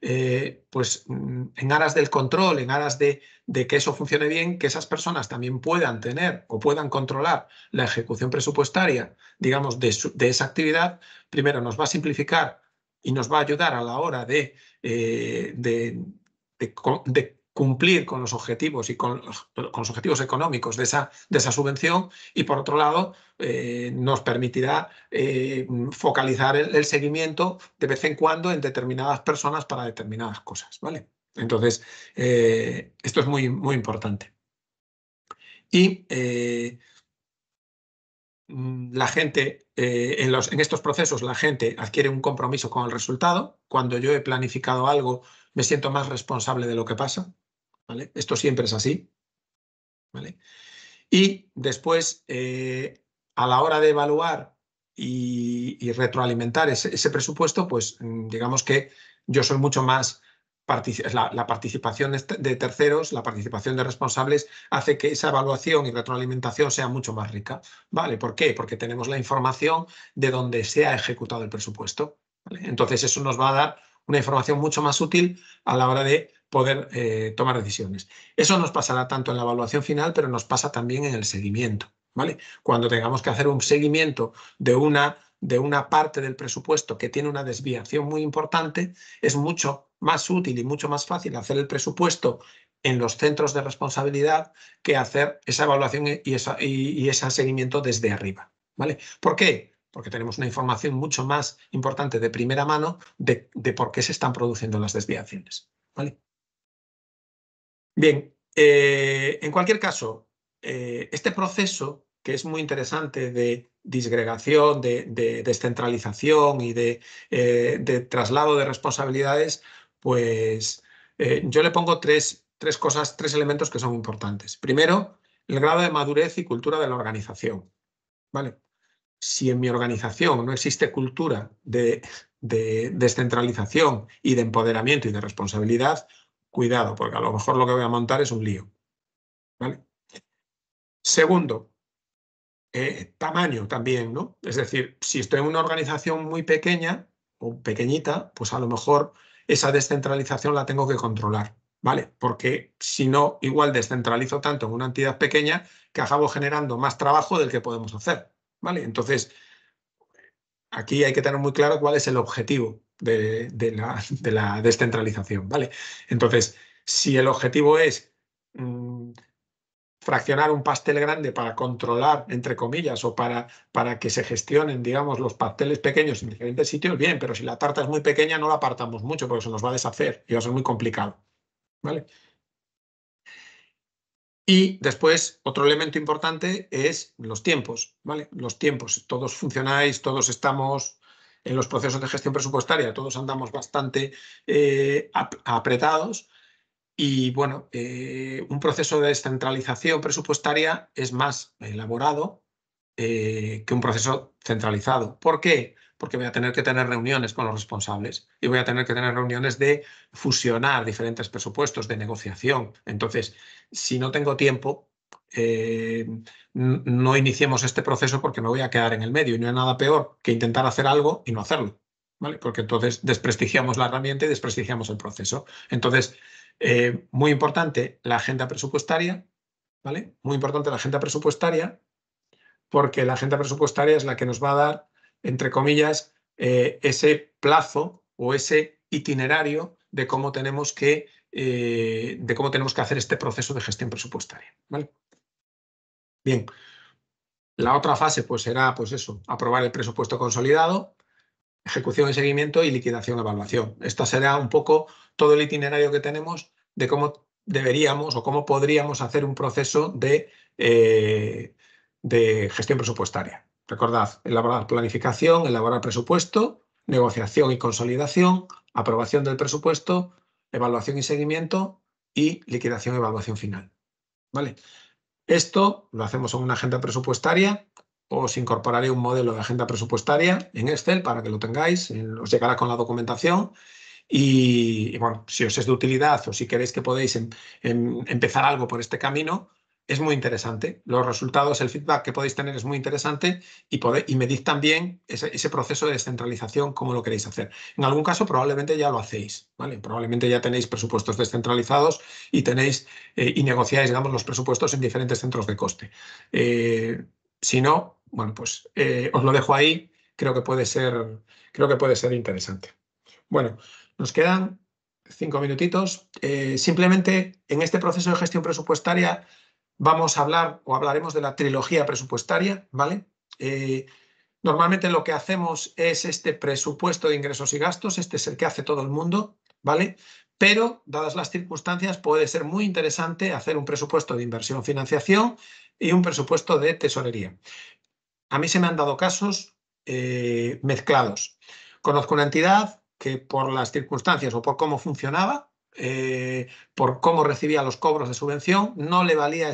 Eh, pues mm, en aras del control, en aras de, de, que eso funcione bien, que esas personas también puedan tener o puedan controlar la ejecución presupuestaria, digamos, de, esa actividad, primero nos va a simplificar y nos va a ayudar a la hora de eh, de, cumplir con los objetivos y con los, objetivos económicos de esa, de esa, subvención y por otro lado eh, nos permitirá eh, focalizar el, seguimiento de vez en cuando en determinadas personas para determinadas cosas. ¿vale? Entonces, eh, esto es muy, muy importante. Y mm, la gente, en, los, en, estos procesos, la gente adquiere un compromiso con el resultado. Cuando yo he planificado algo, me siento más responsable de lo que pasa. ¿vale? Esto siempre es así. ¿vale? Y después, eh, a la hora de evaluar y, retroalimentar ese, presupuesto, pues mm, digamos que yo soy mucho más... la, participación este, de, terceros, la participación de responsables, hace que esa evaluación y retroalimentación sea mucho más rica. ¿Vale? ¿Por qué? Porque tenemos la información de dónde se ha ejecutado el presupuesto. Entonces, eso nos va a dar una información mucho más útil a la hora de poder eh, tomar decisiones. Eso nos pasará tanto en la evaluación final, pero nos pasa también en el seguimiento. ¿vale? Cuando tengamos que hacer un seguimiento de una, de una parte del presupuesto que tiene una desviación muy importante, es mucho más útil y mucho más fácil hacer el presupuesto en los centros de responsabilidad que hacer esa evaluación y, esa, ese seguimiento desde arriba. ¿vale? ¿Por qué? porque tenemos una información mucho más importante de primera mano de, por qué se están produciendo las desviaciones. ¿vale? Bien, eh, en cualquier caso, eh, este proceso que es muy interesante de disgregación, de, descentralización y eh, de, traslado de responsabilidades, pues yo le pongo tres, tres cosas, tres elementos que son importantes. Primero, el grado de madurez y cultura de la organización. ¿Vale? si en mi organización no existe cultura de, descentralización y de empoderamiento y de responsabilidad, cuidado, porque a lo mejor lo que voy a montar es un lío. Segundo, eh, tamaño también, ¿no? Es decir, si estoy en una organización muy pequeña o pequeñita, pues a lo mejor esa descentralización la tengo que controlar, ¿vale? Porque si no, igual descentralizo tanto en una entidad pequeña que acabo generando más trabajo del que podemos hacer. ¿Vale? Entonces, aquí hay que tener muy claro cuál es el objetivo de, la, descentralización, ¿vale? Entonces, si el objetivo es mm, fraccionar un pastel grande para controlar, entre comillas, o para, para que se gestionen, digamos, los pasteles pequeños en diferentes sitios, bien, pero si la tarta es muy pequeña no la apartamos mucho porque se nos va a deshacer y va a ser muy complicado, ¿vale? Y después, otro elemento importante es los tiempos, ¿vale? Los tiempos, todos funcionáis, todos estamos en los procesos de gestión presupuestaria, todos andamos bastante eh, apretados y, bueno, eh, un proceso de descentralización presupuestaria es más elaborado eh, que un proceso centralizado. ¿Por qué? porque voy a tener que tener reuniones con los responsables y voy a tener que tener reuniones de fusionar diferentes presupuestos, de negociación. Entonces, si no tengo tiempo, eh, no iniciemos este proceso porque me voy a quedar en el medio y no hay nada peor que intentar hacer algo y no hacerlo, ¿vale? Porque entonces desprestigiamos la herramienta y desprestigiamos el proceso. Entonces, eh, muy importante la agenda presupuestaria, ¿vale? Muy importante la agenda presupuestaria porque la agenda presupuestaria es la que nos va a dar entre comillas, eh, ese plazo o ese itinerario de cómo tenemos que, eh, de cómo tenemos que hacer este proceso de gestión presupuestaria. Bien, la otra fase pues será pues eso, aprobar el presupuesto consolidado, ejecución y seguimiento y liquidación evaluación. Esta será un poco todo el itinerario que tenemos de cómo deberíamos o cómo podríamos hacer un proceso de, eh, de gestión presupuestaria. Recordad, elaborar planificación, elaborar presupuesto, negociación y consolidación, aprobación del presupuesto, evaluación y seguimiento y liquidación y evaluación final. ¿Vale? Esto lo hacemos en una agenda presupuestaria. Os incorporaré un modelo de agenda presupuestaria en Excel para que lo tengáis. Os llegará con la documentación. Y, bueno, si os es de utilidad o si queréis que podéis em, em, empezar algo por este camino, es muy interesante. Los resultados, el feedback que podéis tener es muy interesante y, poder, y medid también ese, proceso de descentralización, cómo lo queréis hacer. En algún caso probablemente ya lo hacéis, ¿vale? Probablemente ya tenéis presupuestos descentralizados y tenéis eh, y negociáis, digamos, los presupuestos en diferentes centros de coste. Eh, si no, bueno, pues eh, os lo dejo ahí. Creo que puede ser, creo que puede ser interesante. Bueno, nos quedan cinco minutitos. simplemente en este proceso de gestión presupuestaria vamos a hablar o hablaremos de la trilogía presupuestaria, ¿vale? Eh, normalmente lo que hacemos es este presupuesto de ingresos y gastos, este es el que hace todo el mundo, ¿vale? Pero, dadas las circunstancias, puede ser muy interesante hacer un presupuesto de inversión-financiación y un presupuesto de tesorería. A mí se me han dado casos eh, mezclados. Conozco una entidad que por las circunstancias o por cómo funcionaba, eh, por cómo recibía los cobros de subvención, no le valía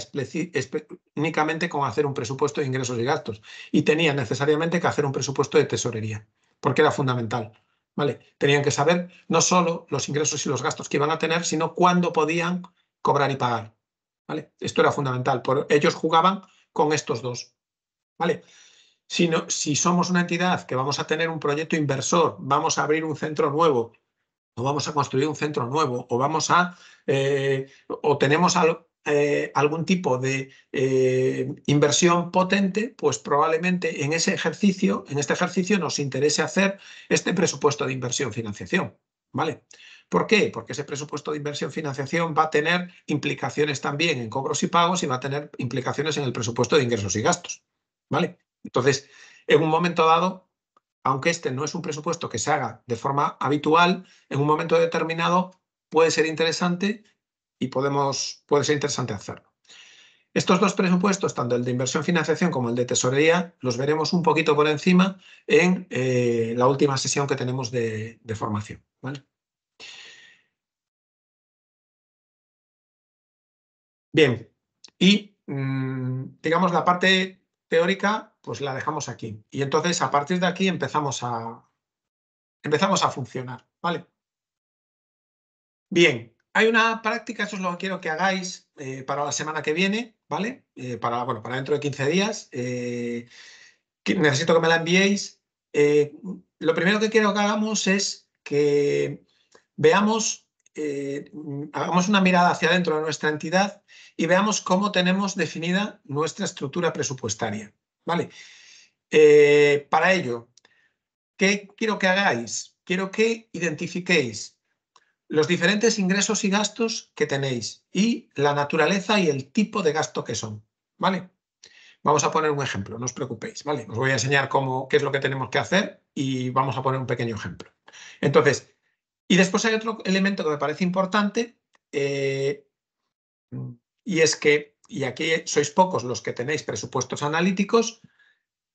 únicamente con hacer un presupuesto de ingresos y gastos y tenía necesariamente que hacer un presupuesto de tesorería, porque era fundamental. ¿vale? Tenían que saber no solo los ingresos y los gastos que iban a tener, sino cuándo podían cobrar y pagar. ¿vale? Esto era fundamental. Por, ellos jugaban con estos dos. ¿vale? si somos una entidad que vamos a tener un proyecto inversor, vamos a abrir un centro nuevo, o vamos a construir un centro nuevo, o vamos a, eh, o tenemos eh, algún tipo de eh, inversión potente, pues probablemente en ese ejercicio, en este ejercicio nos interese hacer este presupuesto de inversión-financiación. ¿Vale? ¿Por qué? Porque ese presupuesto de inversión-financiación va a tener implicaciones también en cobros y pagos y va a tener implicaciones en el presupuesto de ingresos y gastos. ¿Vale? Entonces, en un momento dado, aunque este no es un presupuesto que se haga de forma habitual, en un momento determinado puede ser interesante y podemos, puede ser interesante hacerlo. Estos dos presupuestos, tanto el de inversión financiación como el de tesorería, los veremos un poquito por encima en eh, la última sesión que tenemos de, formación. ¿vale? Bien, y mm, digamos la parte teórica, pues la dejamos aquí. Y entonces a partir de aquí empezamos a, empezamos a funcionar, ¿vale? Bien, hay una práctica, eso es lo que quiero que hagáis eh, para la semana que viene, ¿vale? Eh, para, bueno, para dentro de 15 días. Eh, necesito que me la enviéis. lo primero que quiero que hagamos es que veamos eh, hagamos una mirada hacia adentro de nuestra entidad y veamos cómo tenemos definida nuestra estructura presupuestaria. ¿vale? Eh, para ello, ¿qué quiero que hagáis? Quiero que identifiquéis los diferentes ingresos y gastos que tenéis y la naturaleza y el tipo de gasto que son. ¿vale? Vamos a poner un ejemplo, no os preocupéis. ¿vale? Os voy a enseñar cómo, qué es lo que tenemos que hacer y vamos a poner un pequeño ejemplo. Entonces, y después hay otro elemento que me parece importante, eh, y es que, y aquí sois pocos los que tenéis presupuestos analíticos,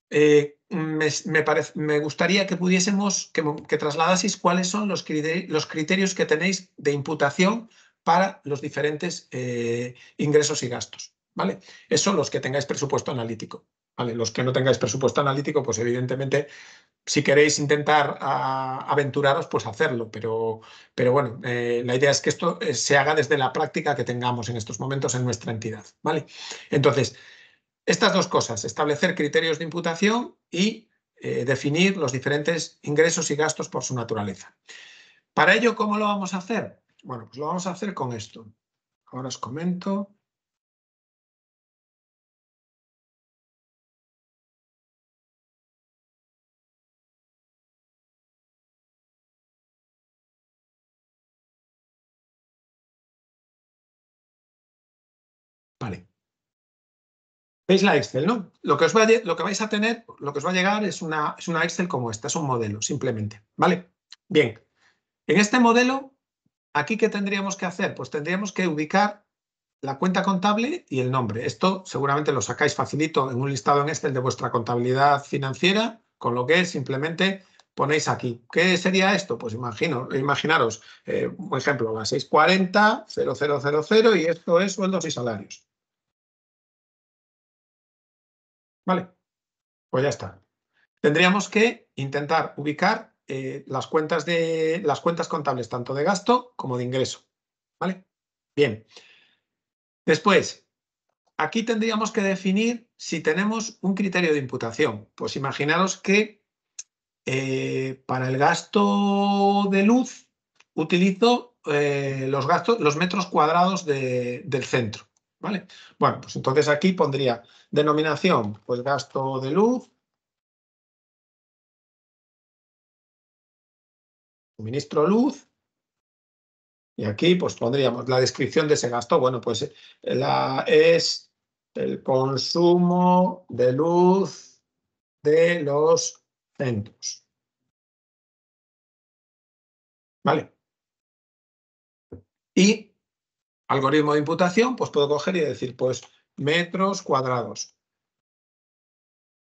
eh, me, gustaría que pudiésemos, que, trasladaseis cuáles son los, los, criterios que tenéis de imputación para los diferentes eh, ingresos y gastos. ¿vale? Esos los que tengáis presupuesto analítico los que no tengáis presupuesto analítico, pues evidentemente, si queréis intentar ah, aventuraros, pues hacerlo, pero, bueno, eh, la idea es que esto eh, se haga desde la práctica que tengamos en estos momentos en nuestra entidad, ¿vale? Entonces, estas dos cosas, establecer criterios de imputación y eh, definir los diferentes ingresos y gastos por su naturaleza. Para ello, ¿cómo lo vamos a hacer? Bueno, pues lo vamos a hacer con esto. Ahora os comento. Vale. Veis la Excel, ¿no? Lo que, os va, lo que vais a tener, lo que os va a llegar es una, es una Excel como esta, es un modelo, simplemente. ¿Vale? Bien. En este modelo, aquí, ¿qué tendríamos que hacer? Pues tendríamos que ubicar la cuenta contable y el nombre. Esto seguramente lo sacáis facilito en un listado en Excel de vuestra contabilidad financiera, con lo que simplemente ponéis aquí. ¿Qué sería esto? Pues imagino, imaginaros, por eh, ejemplo, la 640, 0000 y esto es sueldos y salarios. Vale, pues ya está. Tendríamos que intentar ubicar eh, las, cuentas de, las cuentas contables tanto de gasto como de ingreso. ¿Vale? Bien. Después, aquí tendríamos que definir si tenemos un criterio de imputación. Pues imaginaros que eh, para el gasto de luz utilizo eh, los, gastos, los metros cuadrados del centro. Bueno, pues entonces aquí pondría denominación, pues gasto de luz, suministro luz, y aquí pues pondríamos la descripción de ese gasto, bueno, pues eh, la, es el consumo de luz de los centros. ¿Vale? Y algoritmo de imputación, pues puedo coger y decir, pues metros cuadrados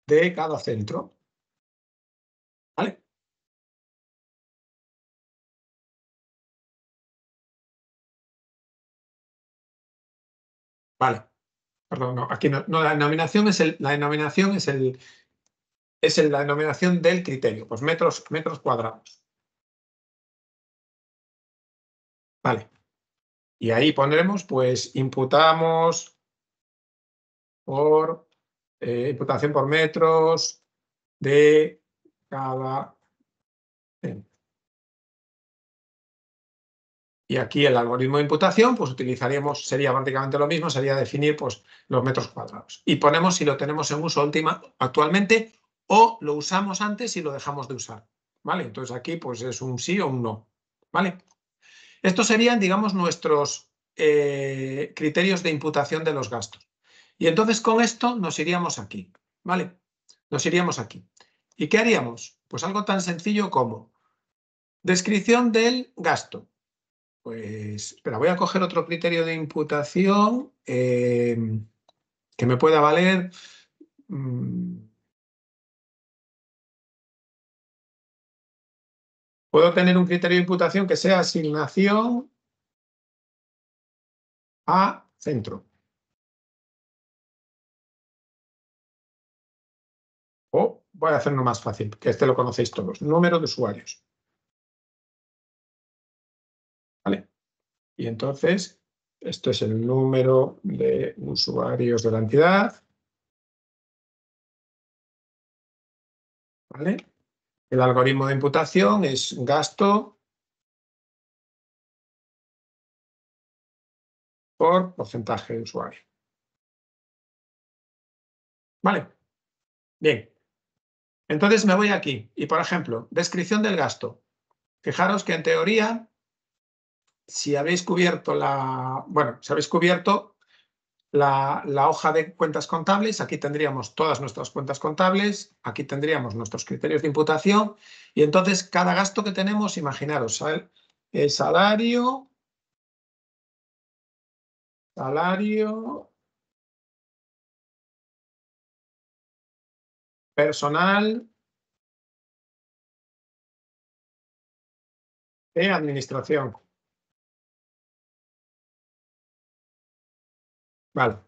de cada centro. ¿Vale? Vale. Perdón, no, aquí no, no, la denominación es el, la denominación es el, es la denominación del criterio, pues metros, metros cuadrados. Vale. Y ahí pondremos, pues, imputamos por eh, imputación por metros de cada Y aquí el algoritmo de imputación, pues utilizaríamos, sería prácticamente lo mismo, sería definir pues, los metros cuadrados. Y ponemos si lo tenemos en uso última, actualmente o lo usamos antes y lo dejamos de usar. ¿Vale? Entonces aquí pues es un sí o un no. ¿Vale? Estos serían, digamos, nuestros eh, criterios de imputación de los gastos. Y entonces con esto nos iríamos aquí, ¿vale? Nos iríamos aquí. ¿Y qué haríamos? Pues algo tan sencillo como descripción del gasto. Pues, espera, voy a coger otro criterio de imputación eh, que me pueda valer... Mm, Puedo tener un criterio de imputación que sea asignación a centro. O voy a hacerlo más fácil, que este lo conocéis todos. Número de usuarios. Vale. Y entonces, esto es el número de usuarios de la entidad. ¿Vale? El algoritmo de imputación es gasto por porcentaje de usuario. Vale. Bien. Entonces me voy aquí y, por ejemplo, descripción del gasto. Fijaros que en teoría, si habéis cubierto la... Bueno, si habéis cubierto la, hoja de cuentas contables. Aquí tendríamos todas nuestras cuentas contables, aquí tendríamos nuestros criterios de imputación y entonces cada gasto que tenemos, imaginaros, el eh, salario, salario, personal, de administración. Vale.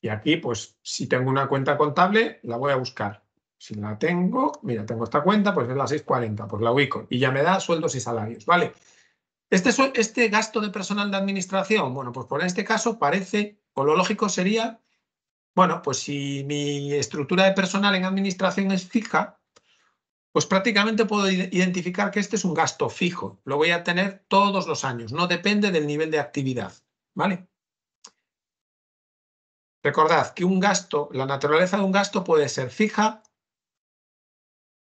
Y aquí, pues, si tengo una cuenta contable, la voy a buscar. Si la tengo, mira, tengo esta cuenta, pues es la 640, pues la ubico. Y ya me da sueldos y salarios, ¿vale? Este, este gasto de personal de administración, bueno, pues por este caso parece, o lo lógico sería, bueno, pues si mi estructura de personal en administración es fija, pues prácticamente puedo identificar que este es un gasto fijo. Lo voy a tener todos los años, no depende del nivel de actividad, ¿vale? Recordad que un gasto, la naturaleza de un gasto puede ser fija,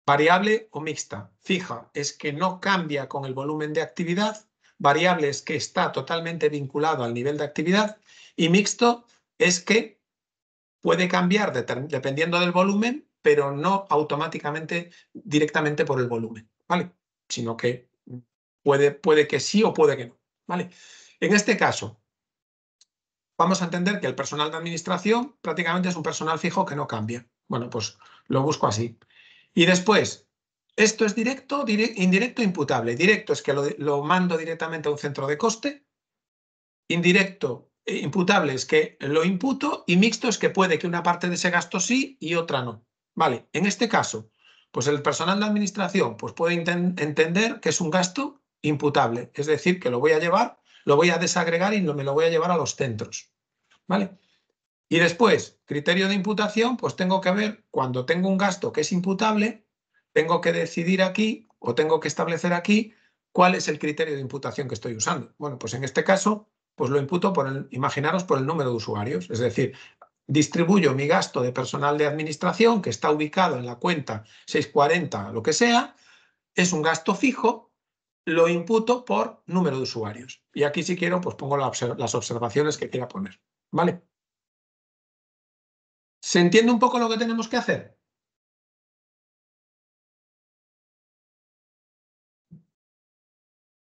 variable o mixta. Fija es que no cambia con el volumen de actividad, variable es que está totalmente vinculado al nivel de actividad y mixto es que puede cambiar dependiendo del volumen, pero no automáticamente directamente por el volumen, ¿vale? Sino que puede, puede que sí o puede que no, ¿vale? En este caso, vamos a entender que el personal de administración prácticamente es un personal fijo que no cambia. Bueno, pues lo busco así. Y después, esto es directo, indirecto, imputable. Directo es que lo, mando directamente a un centro de coste. Indirecto, e imputable es que lo imputo y mixto es que puede que una parte de ese gasto sí y otra no. Vale, en este caso, pues el personal de administración pues puede entender que es un gasto imputable, es decir, que lo voy a llevar lo voy a desagregar y me lo voy a llevar a los centros. ¿Vale? Y después, criterio de imputación, pues tengo que ver cuando tengo un gasto que es imputable, tengo que decidir aquí o tengo que establecer aquí cuál es el criterio de imputación que estoy usando. Bueno, pues en este caso, pues lo imputo por el, imaginaros, por el número de usuarios, es decir, distribuyo mi gasto de personal de administración que está ubicado en la cuenta 640, lo que sea, es un gasto fijo lo imputo por número de usuarios. Y aquí si quiero, pues pongo las observaciones que quiera poner. ¿Vale? ¿Se entiende un poco lo que tenemos que hacer?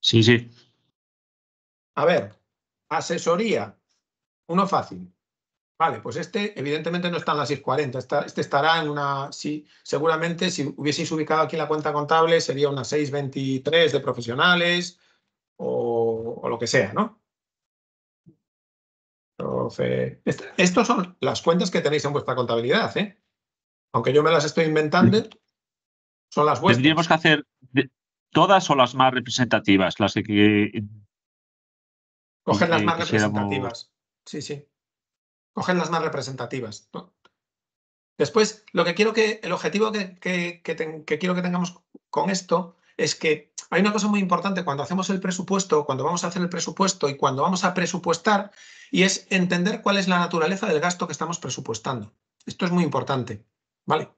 Sí, sí. A ver, asesoría. Uno fácil. Vale, pues este evidentemente no está en la 640, está, este estará en una, sí, seguramente si hubieseis ubicado aquí la cuenta contable sería una 623 de profesionales o, lo que sea, ¿no? Entonces. estas son las cuentas que tenéis en vuestra contabilidad, ¿eh? Aunque yo me las estoy inventando, son las vuestras. Tendríamos que hacer todas o las más representativas, las que... que Coger las más representativas, sí, sí. Cogen las más representativas. Después, lo que quiero que, el objetivo que, que quiero que tengamos con esto es que hay una cosa muy importante cuando hacemos el presupuesto, cuando vamos a hacer el presupuesto y cuando vamos a presupuestar, y es entender cuál es la naturaleza del gasto que estamos presupuestando. Esto es muy importante, ¿vale?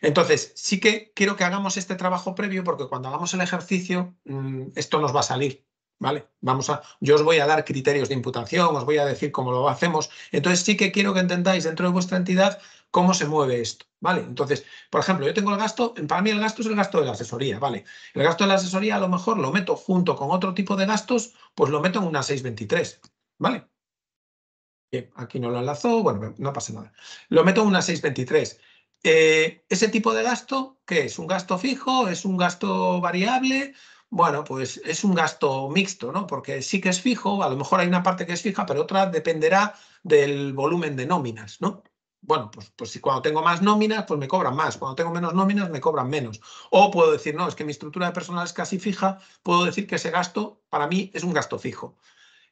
Entonces, sí que quiero que hagamos este trabajo previo porque cuando hagamos el ejercicio, mm, esto nos va a salir. ¿Vale? Vamos a, yo os voy a dar criterios de imputación, os voy a decir cómo lo hacemos. Entonces sí que quiero que entendáis dentro de vuestra entidad cómo se mueve esto, ¿vale? Entonces, por ejemplo, yo tengo el gasto, para mí el gasto es el gasto de la asesoría, ¿vale? El gasto de la asesoría a lo mejor lo meto junto con otro tipo de gastos, pues lo meto en una 623, ¿vale? aquí no lo enlazó, bueno, no pasa nada. Lo meto en una 623. Eh, ¿Ese tipo de gasto qué es? ¿Un gasto fijo? ¿Es un gasto variable? Bueno, pues es un gasto mixto, ¿no? Porque sí que es fijo, a lo mejor hay una parte que es fija, pero otra dependerá del volumen de nóminas, ¿no? Bueno, pues, pues si cuando tengo más nóminas, pues me cobran más. Cuando tengo menos nóminas, me cobran menos. O puedo decir, no, es que mi estructura de personal es casi fija, puedo decir que ese gasto para mí es un gasto fijo.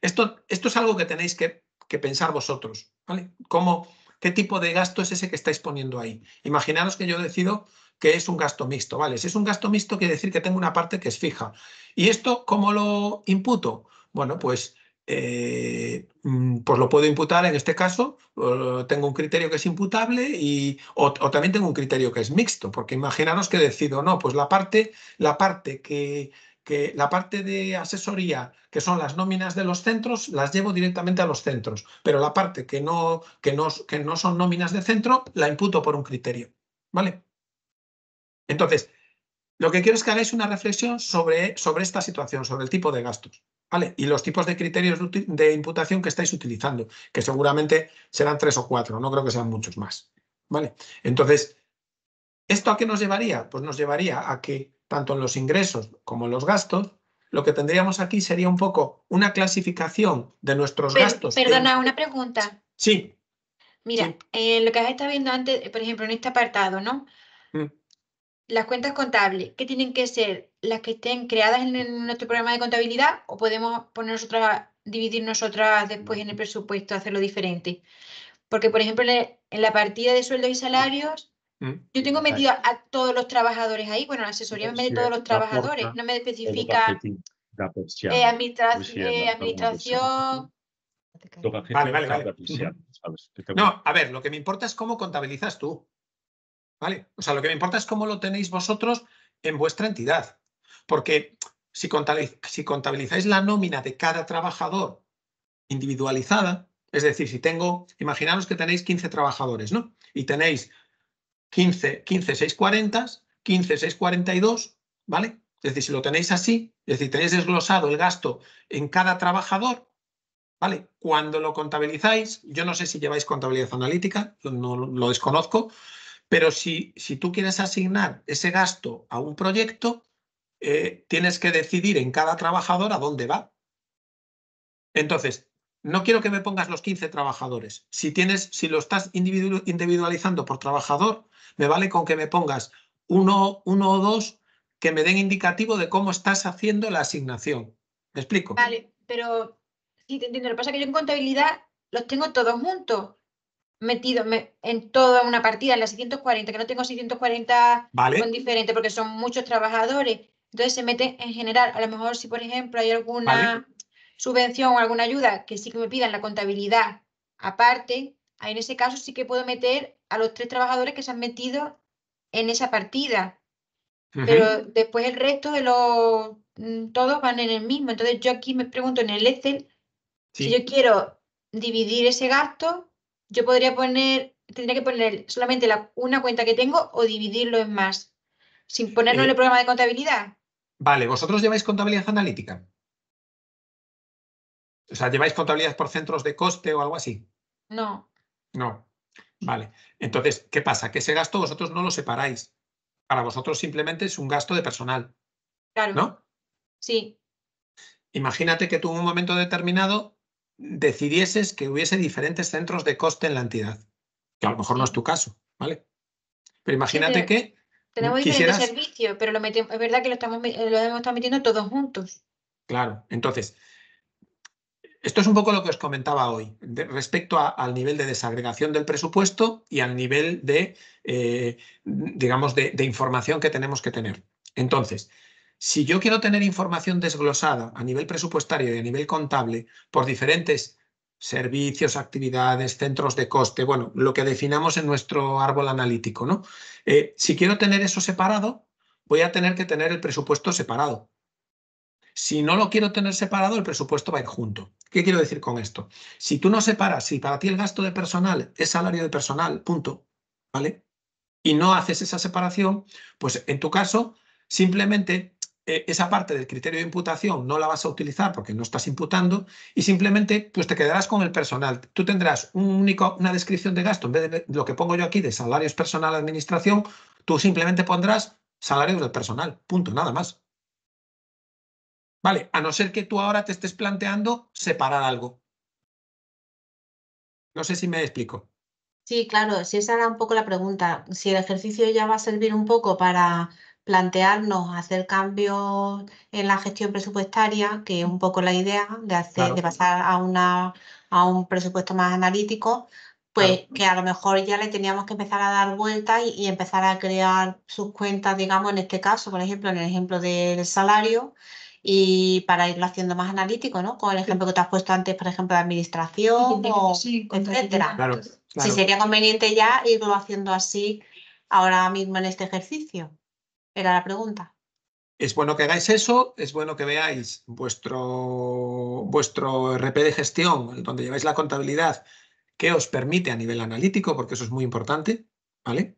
Esto, esto es algo que tenéis que, pensar vosotros, ¿vale? ¿Cómo, ¿Qué tipo de gasto es ese que estáis poniendo ahí? Imaginaros que yo decido que es un gasto mixto, ¿vale? Si es un gasto mixto, quiere decir que tengo una parte que es fija. ¿Y esto cómo lo imputo? Bueno, pues, eh, mm, pues lo puedo imputar en este caso, tengo un criterio que es imputable y, o, también tengo un criterio que es mixto, porque imaginaros que decido, no, pues la parte, la parte que, que la parte de asesoría, que son las nóminas de los centros, las llevo directamente a los centros, pero la parte que no, que no, que no son nóminas de centro, la imputo por un criterio. ¿Vale? Entonces, lo que quiero es que hagáis una reflexión sobre, sobre esta situación, sobre el tipo de gastos. ¿Vale? Y los tipos de criterios de imputación que estáis utilizando, que seguramente serán tres o cuatro, no creo que sean muchos más. ¿Vale? Entonces, ¿esto a qué nos llevaría? Pues nos llevaría a que tanto en los ingresos como en los gastos, lo que tendríamos aquí sería un poco una clasificación de nuestros gastos. Perdona, una pregunta. Sí. Mira, eh, lo que habéis estado viendo antes, por ejemplo, en este apartado, ¿no? Mm las cuentas contables, ¿qué tienen que ser? ¿Las que estén creadas en, nuestro programa de contabilidad o podemos poner nosotras, dividir nosotras después en el presupuesto, hacerlo diferente? Porque, por ejemplo, en la partida de sueldos y salarios, mm, yo tengo metido a, todos los trabajadores ahí. Bueno, la asesoría me mete todos los trabajadores, no me especifica eh, eh, administración, administración Vale, vale, vale. No, a ver, lo que me importa es cómo contabilizas tú. O sea, lo que me importa es cómo lo tenéis vosotros en vuestra entidad. Porque si contabilizáis la nómina de cada trabajador individualizada, es decir, si tengo, imaginaros que tenéis 15 trabajadores, ¿no? Y tenéis 15, 15, 6, 40, 15, 6, 42, ¿vale? Es decir, si lo tenéis así, es decir, tenéis desglosado el gasto en cada trabajador, ¿vale? Cuando lo contabilizáis, yo no sé si lleváis contabilidad analítica, no lo desconozco, pero si, si tú quieres asignar ese gasto a un proyecto, eh, tienes que decidir en cada trabajador a dónde va. Entonces, no quiero que me pongas los 15 trabajadores. Si, tienes, si lo estás individualizando por trabajador, me vale con que me pongas uno, uno o dos que me den indicativo de cómo estás haciendo la asignación. ¿Me explico? Vale, pero sí te entiendo. Lo que pasa es que yo en contabilidad los tengo todos juntos metido en toda una partida, en las 640, que no tengo 640 son diferentes porque son muchos trabajadores. Entonces se mete en general, a lo mejor si por ejemplo hay alguna subvención o alguna ayuda que sí que me pidan la contabilidad aparte, en ese caso sí que puedo meter a los tres trabajadores que se han metido en esa partida. Pero después el resto de los mm, todos van en el mismo. Entonces yo aquí me pregunto en el Excel si yo quiero dividir ese gasto yo podría poner, tendría que poner solamente la, una cuenta que tengo o dividirlo en más, sin ponerlo en eh, el programa de contabilidad. Vale, ¿vosotros lleváis contabilidad analítica? O sea, ¿lleváis contabilidad por centros de coste o algo así? No. No. Vale. Entonces, ¿qué pasa? Que ese gasto vosotros no lo separáis. Para vosotros simplemente es un gasto de personal. Claro. ¿No? Sí. Imagínate que tú en un momento determinado decidieses que hubiese diferentes centros de coste en la entidad, que a lo mejor no es tu caso, ¿vale? Pero imagínate que... Tenemos diferentes servicios, pero lo es verdad que lo, estamos, eh, hemos estado metiendo todos juntos. Claro, entonces, esto es un poco lo que os comentaba hoy respecto al nivel de desagregación del presupuesto y al nivel de, eh, digamos, de, información que tenemos que tener. Entonces, si yo quiero tener información desglosada a nivel presupuestario y a nivel contable por diferentes servicios, actividades, centros de coste, bueno, lo que definamos en nuestro árbol analítico, ¿no? Eh, si quiero tener eso separado, voy a tener que tener el presupuesto separado. Si no lo quiero tener separado, el presupuesto va a ir junto. ¿Qué quiero decir con esto? Si tú no separas, si para ti el gasto de personal es salario de personal, punto, ¿vale? Y no haces esa separación, pues en tu caso, simplemente e, esa parte del criterio de imputación no la vas a utilizar porque no estás imputando y simplemente pues te quedarás con el personal. Tú tendrás un único, una descripción de gasto en vez de lo que pongo yo aquí de salarios personal administración, tú simplemente pondrás salarios del personal, punto, nada más. Vale, a no ser que tú ahora te estés planteando separar algo. No sé si me explico. Sí, claro, si esa era un poco la pregunta, si el ejercicio ya va a servir un poco para plantearnos hacer cambios en la gestión presupuestaria, que es un poco la idea de, hacer, de pasar a, una, a un presupuesto más analítico, pues que a lo mejor ya le teníamos que empezar a dar vueltas y, empezar a crear sus cuentas, digamos, en este caso, por ejemplo, en el ejemplo del salario, y para irlo haciendo más analítico, ¿no? Con el ejemplo que te has puesto antes, por ejemplo, de administración, o, etcétera. Si sería conveniente ya irlo haciendo así ahora mismo en este ejercicio. Era la pregunta. Es bueno que hagáis eso, es bueno que veáis vuestro, vuestro RP de gestión, donde lleváis la contabilidad, que os permite a nivel analítico, porque eso es muy importante, ¿vale?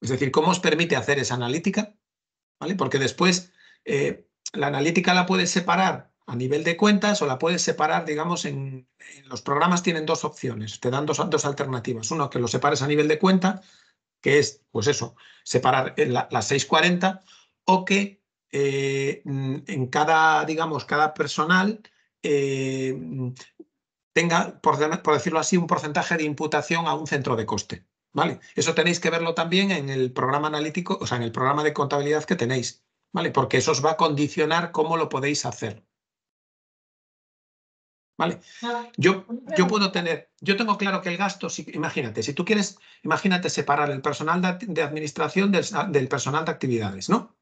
Es decir, cómo os permite hacer esa analítica, ¿vale? Porque después eh, la analítica la puedes separar a nivel de cuentas o la puedes separar, digamos, en, los programas tienen dos opciones, te dan dos, dos alternativas. Uno, que lo separes a nivel de cuenta que es, pues eso, separar eh, las 640, o que eh, mm, en cada, digamos, cada personal eh, tenga, por, por, decirlo así, un porcentaje de imputación a un centro de coste. ¿Vale? Eso tenéis que verlo también en el programa analítico, o sea, en el programa de contabilidad que tenéis, ¿vale? Porque eso os va a condicionar cómo lo podéis hacer. ¿Vale? Ah, yo, yo puedo tener, yo tengo claro que el gasto, si, imagínate, si tú quieres, imagínate separar el personal de, administración del, personal de actividades, ¿no?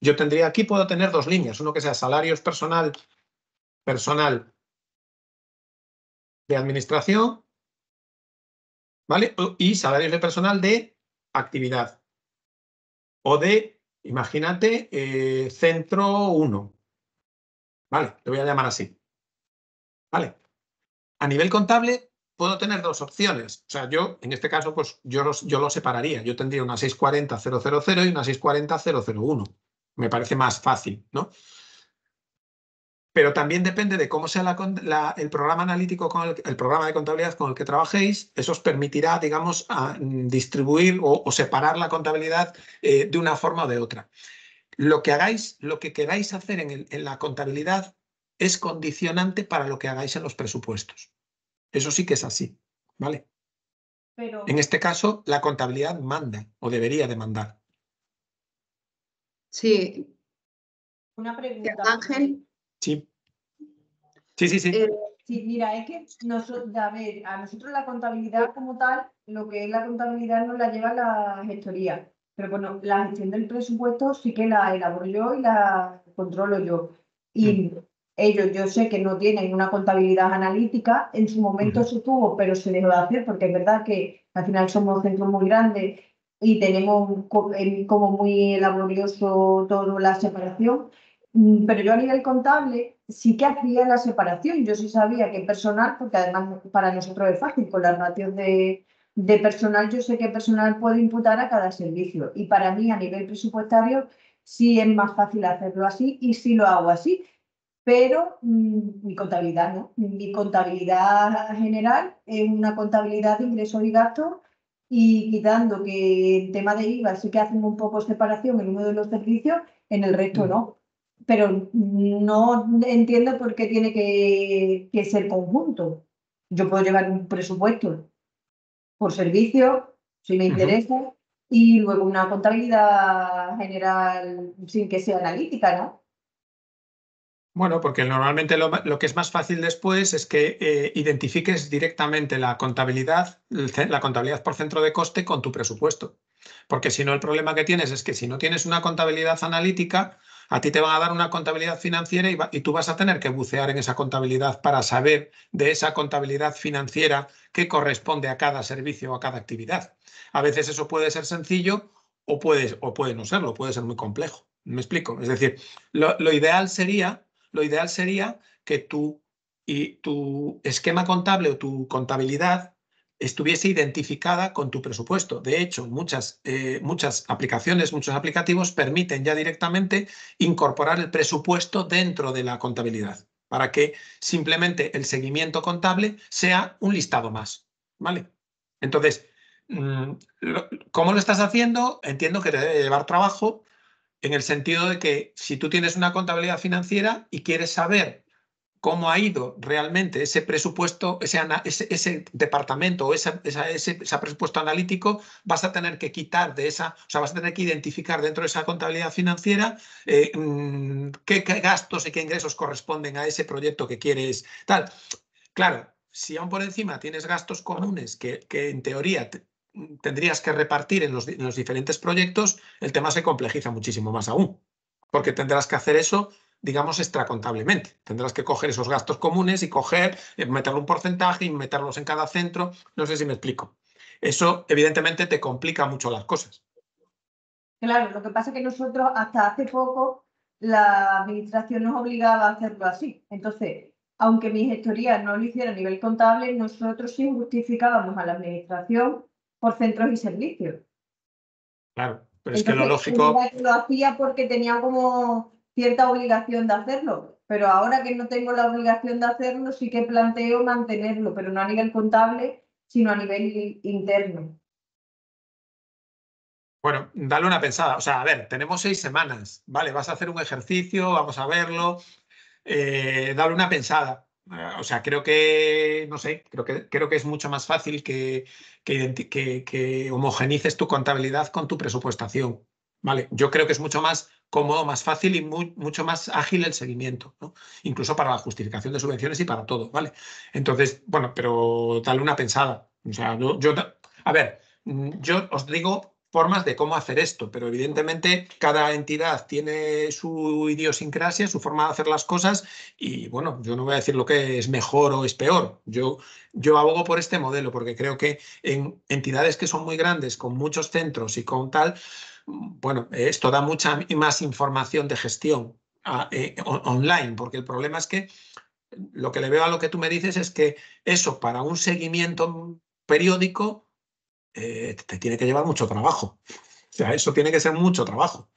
Yo tendría aquí, puedo tener dos líneas, uno que sea salarios personal, personal de administración, ¿vale? Y salarios de personal de actividad. O de, imagínate, eh, centro 1. ¿Vale? te voy a llamar así. Vale. A nivel contable, puedo tener dos opciones. O sea, yo, en este caso, pues yo los, yo lo separaría. Yo tendría una 640000 y una 640001. Me parece más fácil, ¿no? Pero también depende de cómo sea el programa analítico, con el, programa de contabilidad con el que trabajéis. Eso os permitirá, digamos, a, distribuir o, separar la contabilidad eh, de una forma o de otra. Lo que hagáis, lo que queráis hacer en, en la contabilidad, es condicionante para lo que hagáis en los presupuestos. Eso sí que es así, ¿vale? Pero... En este caso, la contabilidad manda o debería de mandar. Sí. Una pregunta. Ángel. Sí. Sí, sí, sí. Eh, mira, es que a nosotros la contabilidad como tal, lo que es la contabilidad nos la lleva la gestoría. Pero bueno, la gestión del presupuesto sí que la elaboro yo y la controlo yo. Y mm. Ellos yo sé que no tienen una contabilidad analítica, en su momento se tuvo, pero se dejó de hacer, porque es verdad que al final somos centros muy grandes y tenemos como muy laborioso todo la separación. Mm, pero yo a nivel contable sí que hacía la separación. Yo sí sabía que personal, porque además para nosotros es fácil, con las ratios de, de personal, yo sé que personal puede imputar a cada servicio. Y para mí, a nivel presupuestario, sí es más fácil hacerlo así y sí lo hago así pero mm, mi contabilidad no. Mi contabilidad general es una contabilidad de ingresos y gastos y quitando que el tema de IVA sí que hacen un poco separación en uno de los servicios, en el resto mm. no. Pero no entiendo por qué tiene que, ser conjunto. Yo puedo llevar un presupuesto por servicio, si me interesa, y luego una contabilidad general sin que sea analítica, ¿no? Bueno, porque normalmente lo, que es más fácil después es que eh, identifiques directamente la contabilidad, la contabilidad por centro de coste con tu presupuesto. Porque si no, el problema que tienes es que si no tienes una contabilidad analítica, a ti te van a dar una contabilidad financiera y, tú vas a tener que bucear en esa contabilidad para saber de esa contabilidad financiera qué corresponde a cada servicio o a cada actividad. A veces eso puede ser sencillo o puede, o puede no serlo, puede ser muy complejo. Me explico. Es decir, lo ideal sería lo ideal sería que tu, y tu esquema contable o tu contabilidad estuviese identificada con tu presupuesto. De hecho, muchas, eh, muchas aplicaciones, muchos aplicativos permiten ya directamente incorporar el presupuesto dentro de la contabilidad para que simplemente el seguimiento contable sea un listado más. ¿Vale? Entonces, mm, ¿cómo lo estás haciendo? Entiendo que te debe llevar trabajo, en el sentido de que si tú tienes una contabilidad financiera y quieres saber cómo ha ido realmente ese presupuesto, ese, departamento o ese, presupuesto analítico, vas a tener que quitar de esa, o sea, vas a tener que identificar dentro de esa contabilidad financiera eh, mm, qué, gastos y qué ingresos corresponden a ese proyecto que quieres tal. Claro, si aún por encima tienes gastos comunes que, que en teoría tendrías que repartir en los, diferentes proyectos, el tema se complejiza muchísimo más aún, porque tendrás que hacer eso digamos, extracontablemente. Tendrás que coger esos gastos comunes y coger, eh, meterle un porcentaje y meterlos en cada centro. No sé si me explico. Eso, evidentemente, te complica mucho las cosas. Claro, lo que pasa es que nosotros hasta hace poco la administración nos obligaba a hacerlo así. Entonces, aunque mi gestoría no lo hiciera a nivel contable, nosotros sí justificábamos a la administración por centros y servicios. Claro, pero es que lo lógico. Lo hacía porque tenía como cierta obligación de hacerlo, pero ahora que no tengo la obligación de hacerlo, sí que planteo mantenerlo, pero no a nivel contable, sino a nivel interno. Bueno, dale una pensada. O sea, a ver, tenemos seis semanas, ¿vale? Vas a hacer un ejercicio, vamos a verlo, eh, dale una pensada. Ah, o sea, creo que, no sé, creo que, creo que es mucho más fácil que, que, homogenices tu contabilidad con tu presupuestación. Vale, yo creo que es mucho más cómodo, más fácil y mucho más ágil el seguimiento, ¿no? incluso para la justificación de subvenciones y para todo, ¿vale? Entonces, bueno, pero dale una pensada. O sea, yo a ver, mm, yo os digo formas de cómo hacer esto, pero evidentemente cada entidad tiene su idiosincrasia, su forma de hacer las cosas y bueno, yo no voy a decir lo que es mejor o es peor. Yo, yo abogo por este modelo porque creo que en entidades que son muy grandes, con muchos centros y con tal, bueno, esto da mucha más información de gestión eh, online, porque el problema es que lo que le veo a lo que tú me dices es que eso para un seguimiento periódico eh, te tiene que llevar mucho trabajo. O sea, eso tiene que ser mucho trabajo.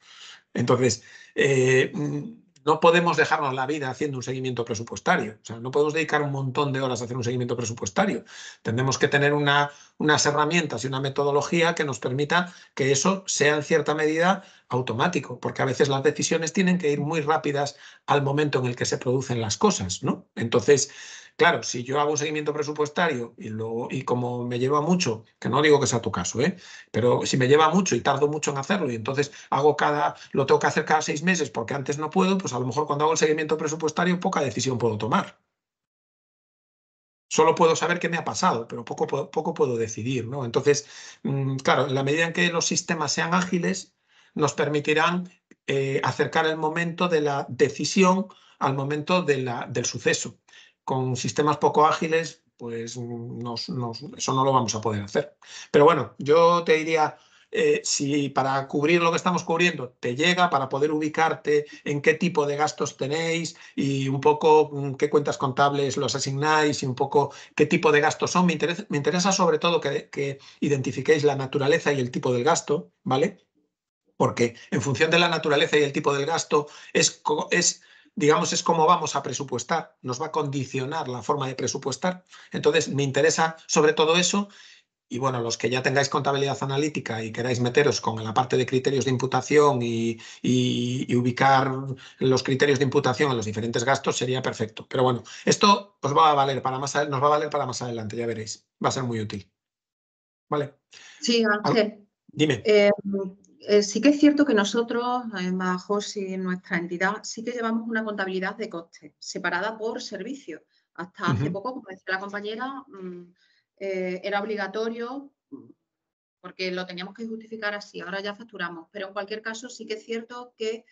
Entonces, eh, mm, no podemos dejarnos la vida haciendo un seguimiento presupuestario. O sea, no podemos dedicar un montón de horas a hacer un seguimiento presupuestario. Tenemos que tener una, unas herramientas y una metodología que nos permita que eso sea en cierta medida automático, porque a veces las decisiones tienen que ir muy rápidas al momento en el que se producen las cosas, ¿no? Entonces, Claro, si yo hago seguimiento presupuestario y, y como me lleva mucho, que no digo que sea tu caso, ¿eh? pero si me lleva mucho y tardo mucho en hacerlo y entonces hago cada, lo tengo que hacer cada seis meses porque antes no puedo, pues a lo mejor cuando hago el seguimiento presupuestario poca decisión puedo tomar. Solo puedo saber qué me ha pasado, pero poco, poco puedo decidir. ¿no? Entonces, mm, claro, en la medida en que los sistemas sean ágiles, nos permitirán eh, acercar el momento de la decisión al momento de la, del suceso con sistemas poco ágiles, pues eso no lo vamos a poder hacer. Pero bueno, yo te diría, eh, si para cubrir lo que estamos cubriendo te llega, para poder ubicarte en qué tipo de gastos tenéis y un poco mm, qué cuentas contables los asignáis y un poco qué tipo de gastos son. Me interesa, sobre todo que, identifiquéis la naturaleza y el tipo del gasto, ¿vale? Porque en función de la naturaleza y el tipo del gasto es, es digamos, es cómo vamos a presupuestar, nos va a condicionar la forma de presupuestar. Entonces, me interesa sobre todo eso. Y bueno, los que ya tengáis contabilidad analítica y queráis meteros con la parte de criterios de imputación y, ubicar los criterios de imputación en los diferentes gastos sería perfecto. Pero bueno, esto os va a valer para más, nos va a valer para más adelante, ya veréis. Va a ser muy útil. ¿Vale? Sí, Ángel. Dime. Eh, eh, sí que es cierto que nosotros, en eh, Bajos y en nuestra entidad, sí que llevamos una contabilidad de costes separada por servicio. Hasta hace poco, como decía la compañera, mm, eh, era obligatorio mm, porque lo teníamos que justificar así, ahora ya facturamos, pero en cualquier caso sí que es cierto que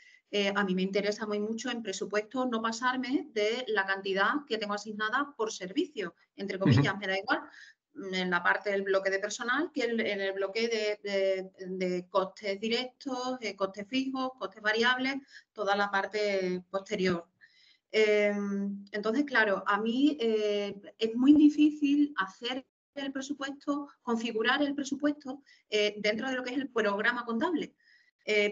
a mí me interesa muy mucho en presupuesto no pasarme de la cantidad que tengo asignada por servicio, entre comillas, me da igual en la parte del bloque de personal que en, el bloque de, costes directos, eh, costes fijos, costes variables, toda la parte posterior. Em, entonces, claro, a mí eh, es muy difícil hacer el presupuesto, configurar el presupuesto eh, dentro de lo que es el programa contable,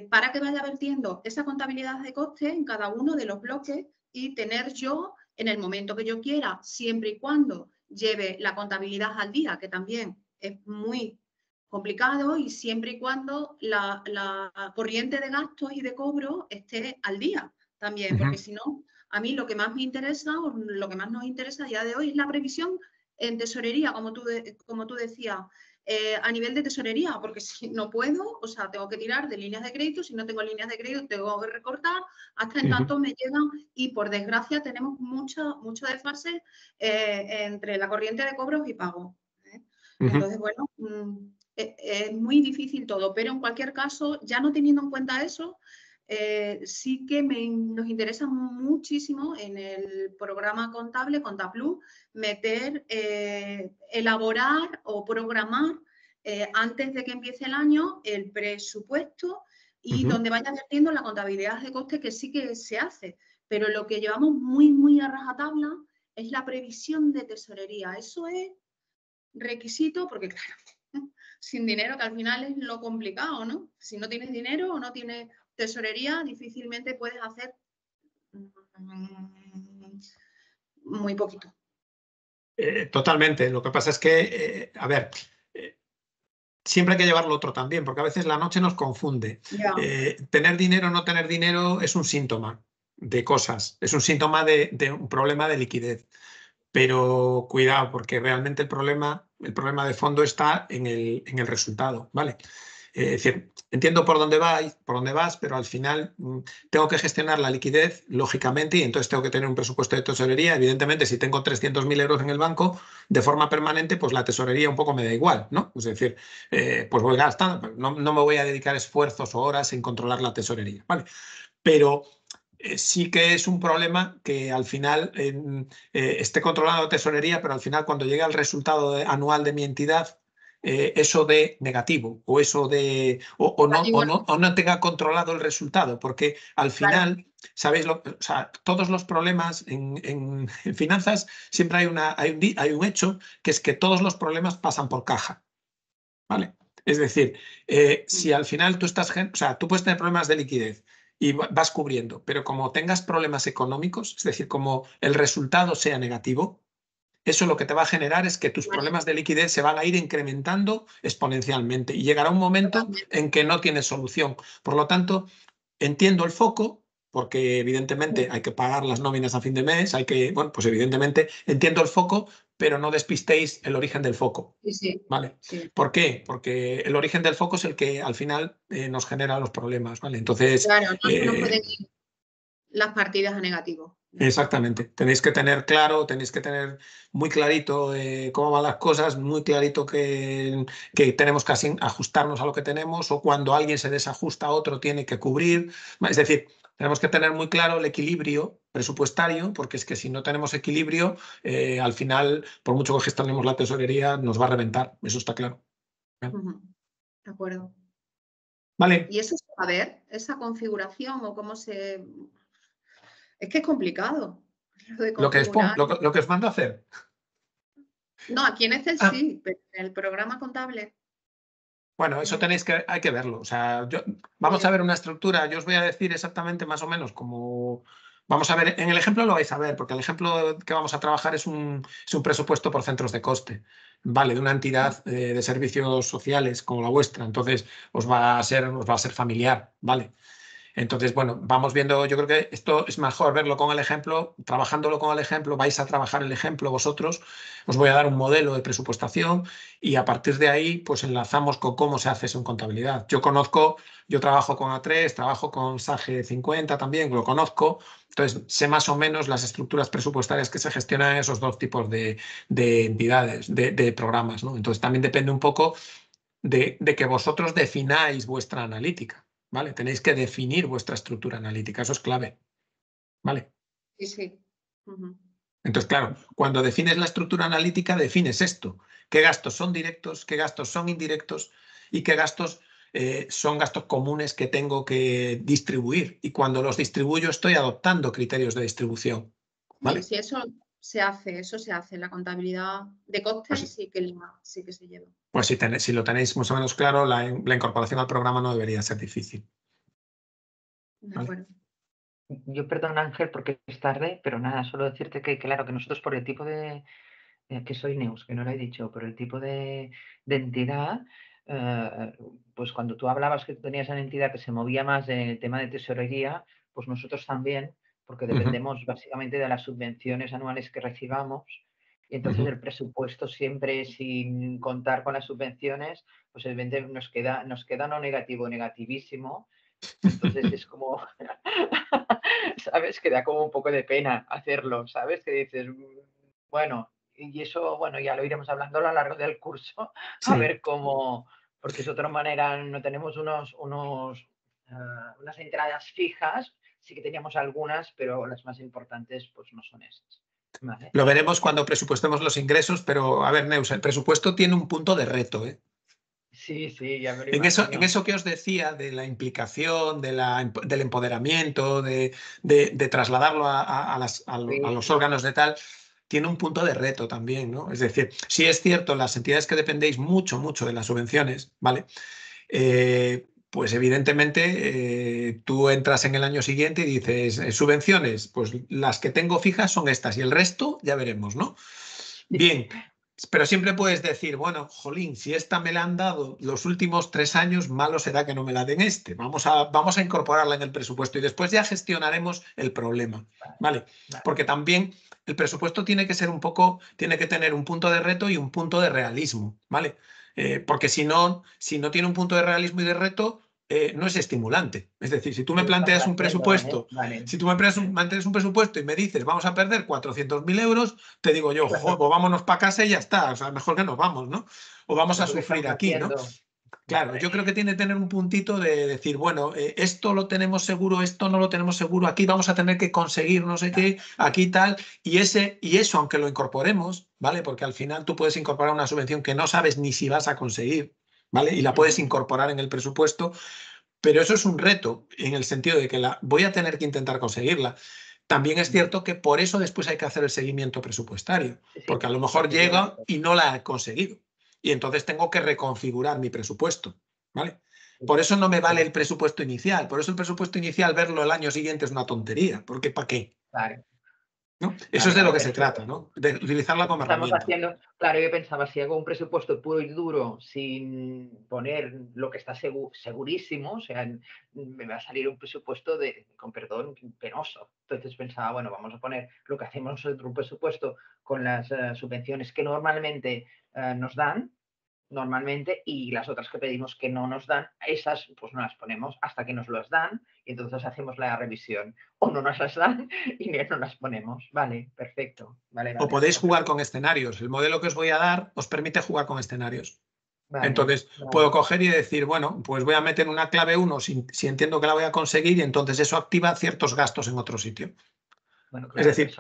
para que vaya vertiendo esa contabilidad de costes en cada uno de los bloques y tener yo en el momento que yo quiera, siempre y cuando lleve la contabilidad al día, que también es muy complicado y siempre y cuando la, corriente de gastos y de cobro esté al día también, porque si no, a mí lo que más me interesa o lo que más nos interesa día de hoy es la previsión en tesorería, como tú, como tú decías, eh, a nivel de tesorería, porque si no puedo, o sea, tengo que tirar de líneas de crédito, si no tengo líneas de crédito tengo que recortar, hasta en tanto me llegan y por desgracia tenemos mucho, desfase eh, entre la corriente de cobros y pago. ¿eh? Entonces, bueno, mm, e, es muy difícil todo, pero en cualquier caso, ya no teniendo en cuenta eso, eh, sí que nos interesa muchísimo en el programa contable, ContaPlus, meter, eh, elaborar o programar eh, antes de que empiece el año el presupuesto y donde vaya vertiendo la contabilidad de costes que sí que se hace. Pero lo que llevamos muy, muy a rajatabla es la previsión de tesorería. Eso es requisito porque, claro, sin dinero, que al final es lo complicado, ¿no? Si no tienes dinero o no tienes tesorería difícilmente puedes hacer mm, muy poquito. Eh, totalmente. Lo que pasa es que, eh, a ver, eh, siempre hay que llevarlo otro también, porque a veces la noche nos confunde. tener dinero o no tener dinero es un síntoma de cosas, es un síntoma de, un problema de liquidez. Pero cuidado, porque realmente el problema, el problema de fondo está en el, en el resultado, ¿vale? es decir, entiendo por dónde, vais, por dónde vas, pero al final mm, tengo que gestionar la liquidez, lógicamente, y entonces tengo que tener un presupuesto de tesorería. Evidentemente, si tengo 300.000 euros en el banco de forma permanente, pues la tesorería un poco me da igual, ¿no? Es decir, eh, pues voy gastando, no, me voy a dedicar esfuerzos o horas en controlar la tesorería, ¿vale? Pero eh, sí que es un problema que al final eh, esté controlando tesorería, pero al final cuando llegue el resultado anual de mi entidad, eh, eso de negativo o eso de o, no, tenga controlado el resultado, porque al final, ¿sabéis? Lo, sea, todos los problemas en, finanzas siempre hay, una, hay, un, hecho que es que todos los problemas pasan por caja. ¿Vale? Es decir, eh, mm. si al final tú estás, o sea, tú puedes tener problemas de liquidez y vas cubriendo, pero como tengas problemas económicos, es decir, como el resultado sea negativo, eso lo que te va a generar es que tus problemas de liquidez se van a ir incrementando exponencialmente y llegará un momento en que no tienes solución. Por lo tanto, entiendo el foco, porque evidentemente hay que pagar las nóminas a fin de mes, hay que, bueno, pues evidentemente entiendo el foco, pero no despistéis el origen del foco. ¿Vale? ¿Por qué? Porque el origen del foco es el que al final eh, nos genera los problemas, ¿vale? Entonces. Claro, no, no eh, pueden ir las partidas a negativo. Exactamente. Tenéis que tener claro, tenéis que tener muy clarito eh, cómo van las cosas, muy clarito que, que tenemos que ajustarnos a lo que tenemos o cuando alguien se desajusta, otro tiene que cubrir. Es decir, tenemos que tener muy claro el equilibrio presupuestario, porque es que si no tenemos equilibrio, eh, al final, por mucho que gestionemos la tesorería, nos va a reventar. Eso está claro. De acuerdo. Vale. ¿Y eso es a ver, esa configuración o cómo se es que es complicado. Lo, que, os lo, a que hacer. No, aquí en Excel ah. sí, pero en el programa contable. Bueno, eso tenéis que, hay que verlo. O sea, yo, vamos a ver una estructura. Yo os voy a decir exactamente más o menos como, Vamos a ver, en el ejemplo lo vais a ver, porque el ejemplo que vamos a trabajar es un, presupuesto por centros de coste, ¿vale? De una entidad mm. eh, de servicios sociales como la vuestra. Entonces, os va a ser, os va a ser familiar, ¿vale? Entonces, bueno, vamos viendo, yo creo que esto es mejor verlo con el ejemplo, trabajándolo con el ejemplo, vais a trabajar el ejemplo vosotros, os voy a dar un modelo de presupuestación y a partir de ahí pues enlazamos con cómo se hace eso en contabilidad. Yo conozco, yo trabajo con A3, trabajo con SAGE 50 también, lo conozco, entonces sé más o menos las estructuras presupuestarias que se gestionan en esos dos tipos de, de entidades, de, programas, ¿no? Entonces también depende un poco de que vosotros defináis vuestra analítica. ¿vale? Tenéis que definir vuestra estructura analítica, eso es clave, ¿vale? Sí, sí. Entonces, claro, cuando defines la estructura analítica, defines esto, qué gastos son directos, qué gastos son indirectos y qué gastos eh, son gastos comunes que tengo que distribuir. Y cuando los distribuyo estoy adoptando criterios de distribución. ¿vale? Sí, eso se hace, eso se hace. La contabilidad de costes pues sí, que sí que se lleva. Pues si, si lo tenéis más o menos claro, la, incorporación al programa no debería ser difícil. De acuerdo. Yo perdón Ángel porque es tarde, pero nada, solo decirte que claro, que nosotros por el tipo de, eh, que soy Neus, que no lo he dicho, por el tipo de, entidad, eh, pues cuando tú hablabas que tenías una entidad que se movía más en el tema de tesorería, pues nosotros también porque dependemos básicamente de las subvenciones anuales que recibamos. Y entonces el presupuesto siempre sin contar con las subvenciones, pues nos queda, nos queda no negativo, negativísimo. Entonces es como, ¿sabes? Que da como un poco de pena hacerlo, ¿sabes? Que dices, bueno, y eso, bueno, ya lo iremos hablando a lo largo del curso, a ver cómo, porque es otra manera, no tenemos unos, unos, eh, unas entradas fijas sí que teníamos algunas, pero las más importantes pues no son esas. Lo veremos cuando presupuestemos los ingresos, pero a ver, Neus, el presupuesto tiene un punto de reto. ¿eh? Sí, sí, ya me en eso, en eso que os decía de la implicación, de del empoderamiento, de, trasladarlo a, los órganos de tal, tiene un punto de reto también, ¿no? Es decir, si es cierto, las entidades que dependéis mucho, mucho de las subvenciones, ¿vale? Eh, pues evidentemente eh, tú entras en el año siguiente y dices, eh, subvenciones, pues las que tengo fijas son estas y el resto ya veremos, ¿no? Bien, pero siempre puedes decir, bueno, jolín, si esta me la han dado los últimos tres años, malo será que no me la den este. Vamos a, vamos a incorporarla en el presupuesto y después ya gestionaremos el problema, ¿vale? Porque también el presupuesto tiene que ser un poco, tiene que tener un punto de reto y un punto de realismo, ¿vale? Eh, porque si no, si no tiene un punto de realismo y de reto, eh, no es estimulante. Es decir, si tú me planteas un presupuesto, ¿eh? si tú me planteas un presupuesto y me dices vamos a perder 400.000 euros, te digo yo, o pues vámonos para casa y ya está, o sea, mejor que nos vamos, ¿no? O vamos a sufrir aquí, ¿no? Claro, yo creo que tiene que tener un puntito de decir, bueno, eh, esto lo tenemos seguro, esto no lo tenemos seguro, aquí vamos a tener que conseguir no sé qué, aquí tal, y ese, y eso, aunque lo incorporemos, ¿vale? Porque al final tú puedes incorporar una subvención que no sabes ni si vas a conseguir, ¿vale? Y la puedes incorporar en el presupuesto, pero eso es un reto en el sentido de que la voy a tener que intentar conseguirla. También es cierto que por eso después hay que hacer el seguimiento presupuestario, porque a lo mejor llega y no la he conseguido. Y entonces tengo que reconfigurar mi presupuesto, ¿vale? Por eso no me vale el presupuesto inicial. Por eso el presupuesto inicial, verlo el año siguiente es una tontería, porque ¿para qué? Claro. Eso es de lo que se trata, ¿no? De utilizarla como Estamos Haciendo, claro, yo pensaba, si hago un presupuesto puro y duro sin poner lo que está segurísimo, o sea, me va a salir un presupuesto de, con perdón, penoso. Entonces pensaba, bueno, vamos a poner lo que hacemos nosotros, un presupuesto con las eh, subvenciones que normalmente eh, nos dan, normalmente y las otras que pedimos que no nos dan, esas pues no las ponemos hasta que nos las dan y entonces hacemos la revisión. O no nos las dan y no las ponemos. Vale, perfecto. Vale, o podéis jugar con escenarios. El modelo que os voy a dar os permite jugar con escenarios. entonces puedo coger y decir, bueno, pues voy a meter una clave 1 si, entiendo que la voy a conseguir y entonces eso activa ciertos gastos en otro sitio. Bueno, es decir,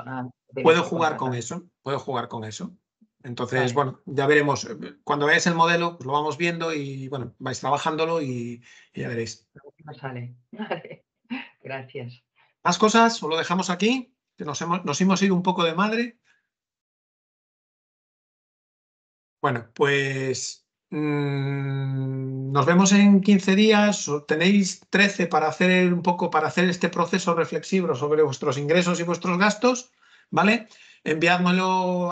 puedo jugar con eso, puedo jugar con eso. Entonces, bueno, ya veremos. Cuando veáis el modelo, pues lo vamos viendo y bueno, vais trabajándolo y, ya veréis. Gracias. ¿Más cosas? ¿O lo dejamos aquí? Que nos hemos, nos hemos ido un poco de madre. Bueno, pues mm, nos vemos en 15 días. Tenéis 13 para hacer un poco, para hacer este proceso reflexivo sobre vuestros ingresos y vuestros gastos, ¿vale? enviádmelo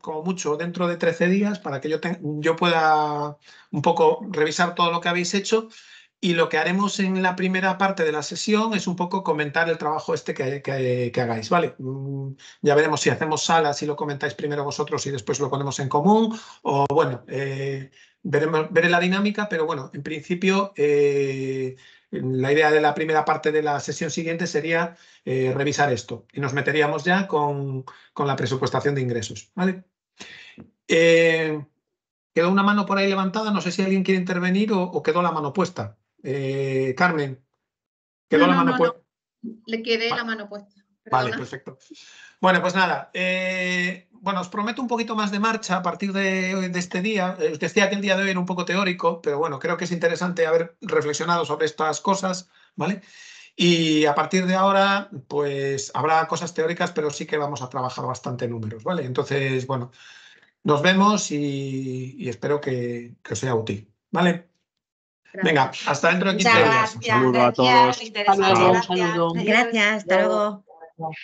como mucho dentro de 13 días para que yo, yo pueda un poco revisar todo lo que habéis hecho. Y lo que haremos en la primera parte de la sesión es un poco comentar el trabajo este que, que, hagáis, ¿vale? Mm, ya veremos si hacemos salas y lo comentáis primero vosotros y después lo ponemos en común, o bueno, eh, veremos, veré la dinámica, pero bueno, en principio eh, la idea de la primera parte de la sesión siguiente sería eh, revisar esto y nos meteríamos ya con, la presupuestación de ingresos. ¿vale? Eh, quedó una mano por ahí levantada, no sé si alguien quiere intervenir o, quedó la mano puesta. Eh, Carmen, quedó la mano puesta. Le quedé la mano puesta. Vale, perfecto. Bueno, pues nada. Eh, bueno, os prometo un poquito más de marcha a partir de, este día. Eh, os decía que el día de hoy era un poco teórico, pero bueno, creo que es interesante haber reflexionado sobre estas cosas, ¿vale? Y a partir de ahora, pues habrá cosas teóricas, pero sí que vamos a trabajar bastante números, ¿vale? Entonces, bueno, nos vemos y, espero que, os sea útil, ¿vale? Venga, hasta dentro de a todos. Gracias, hasta luego. Well,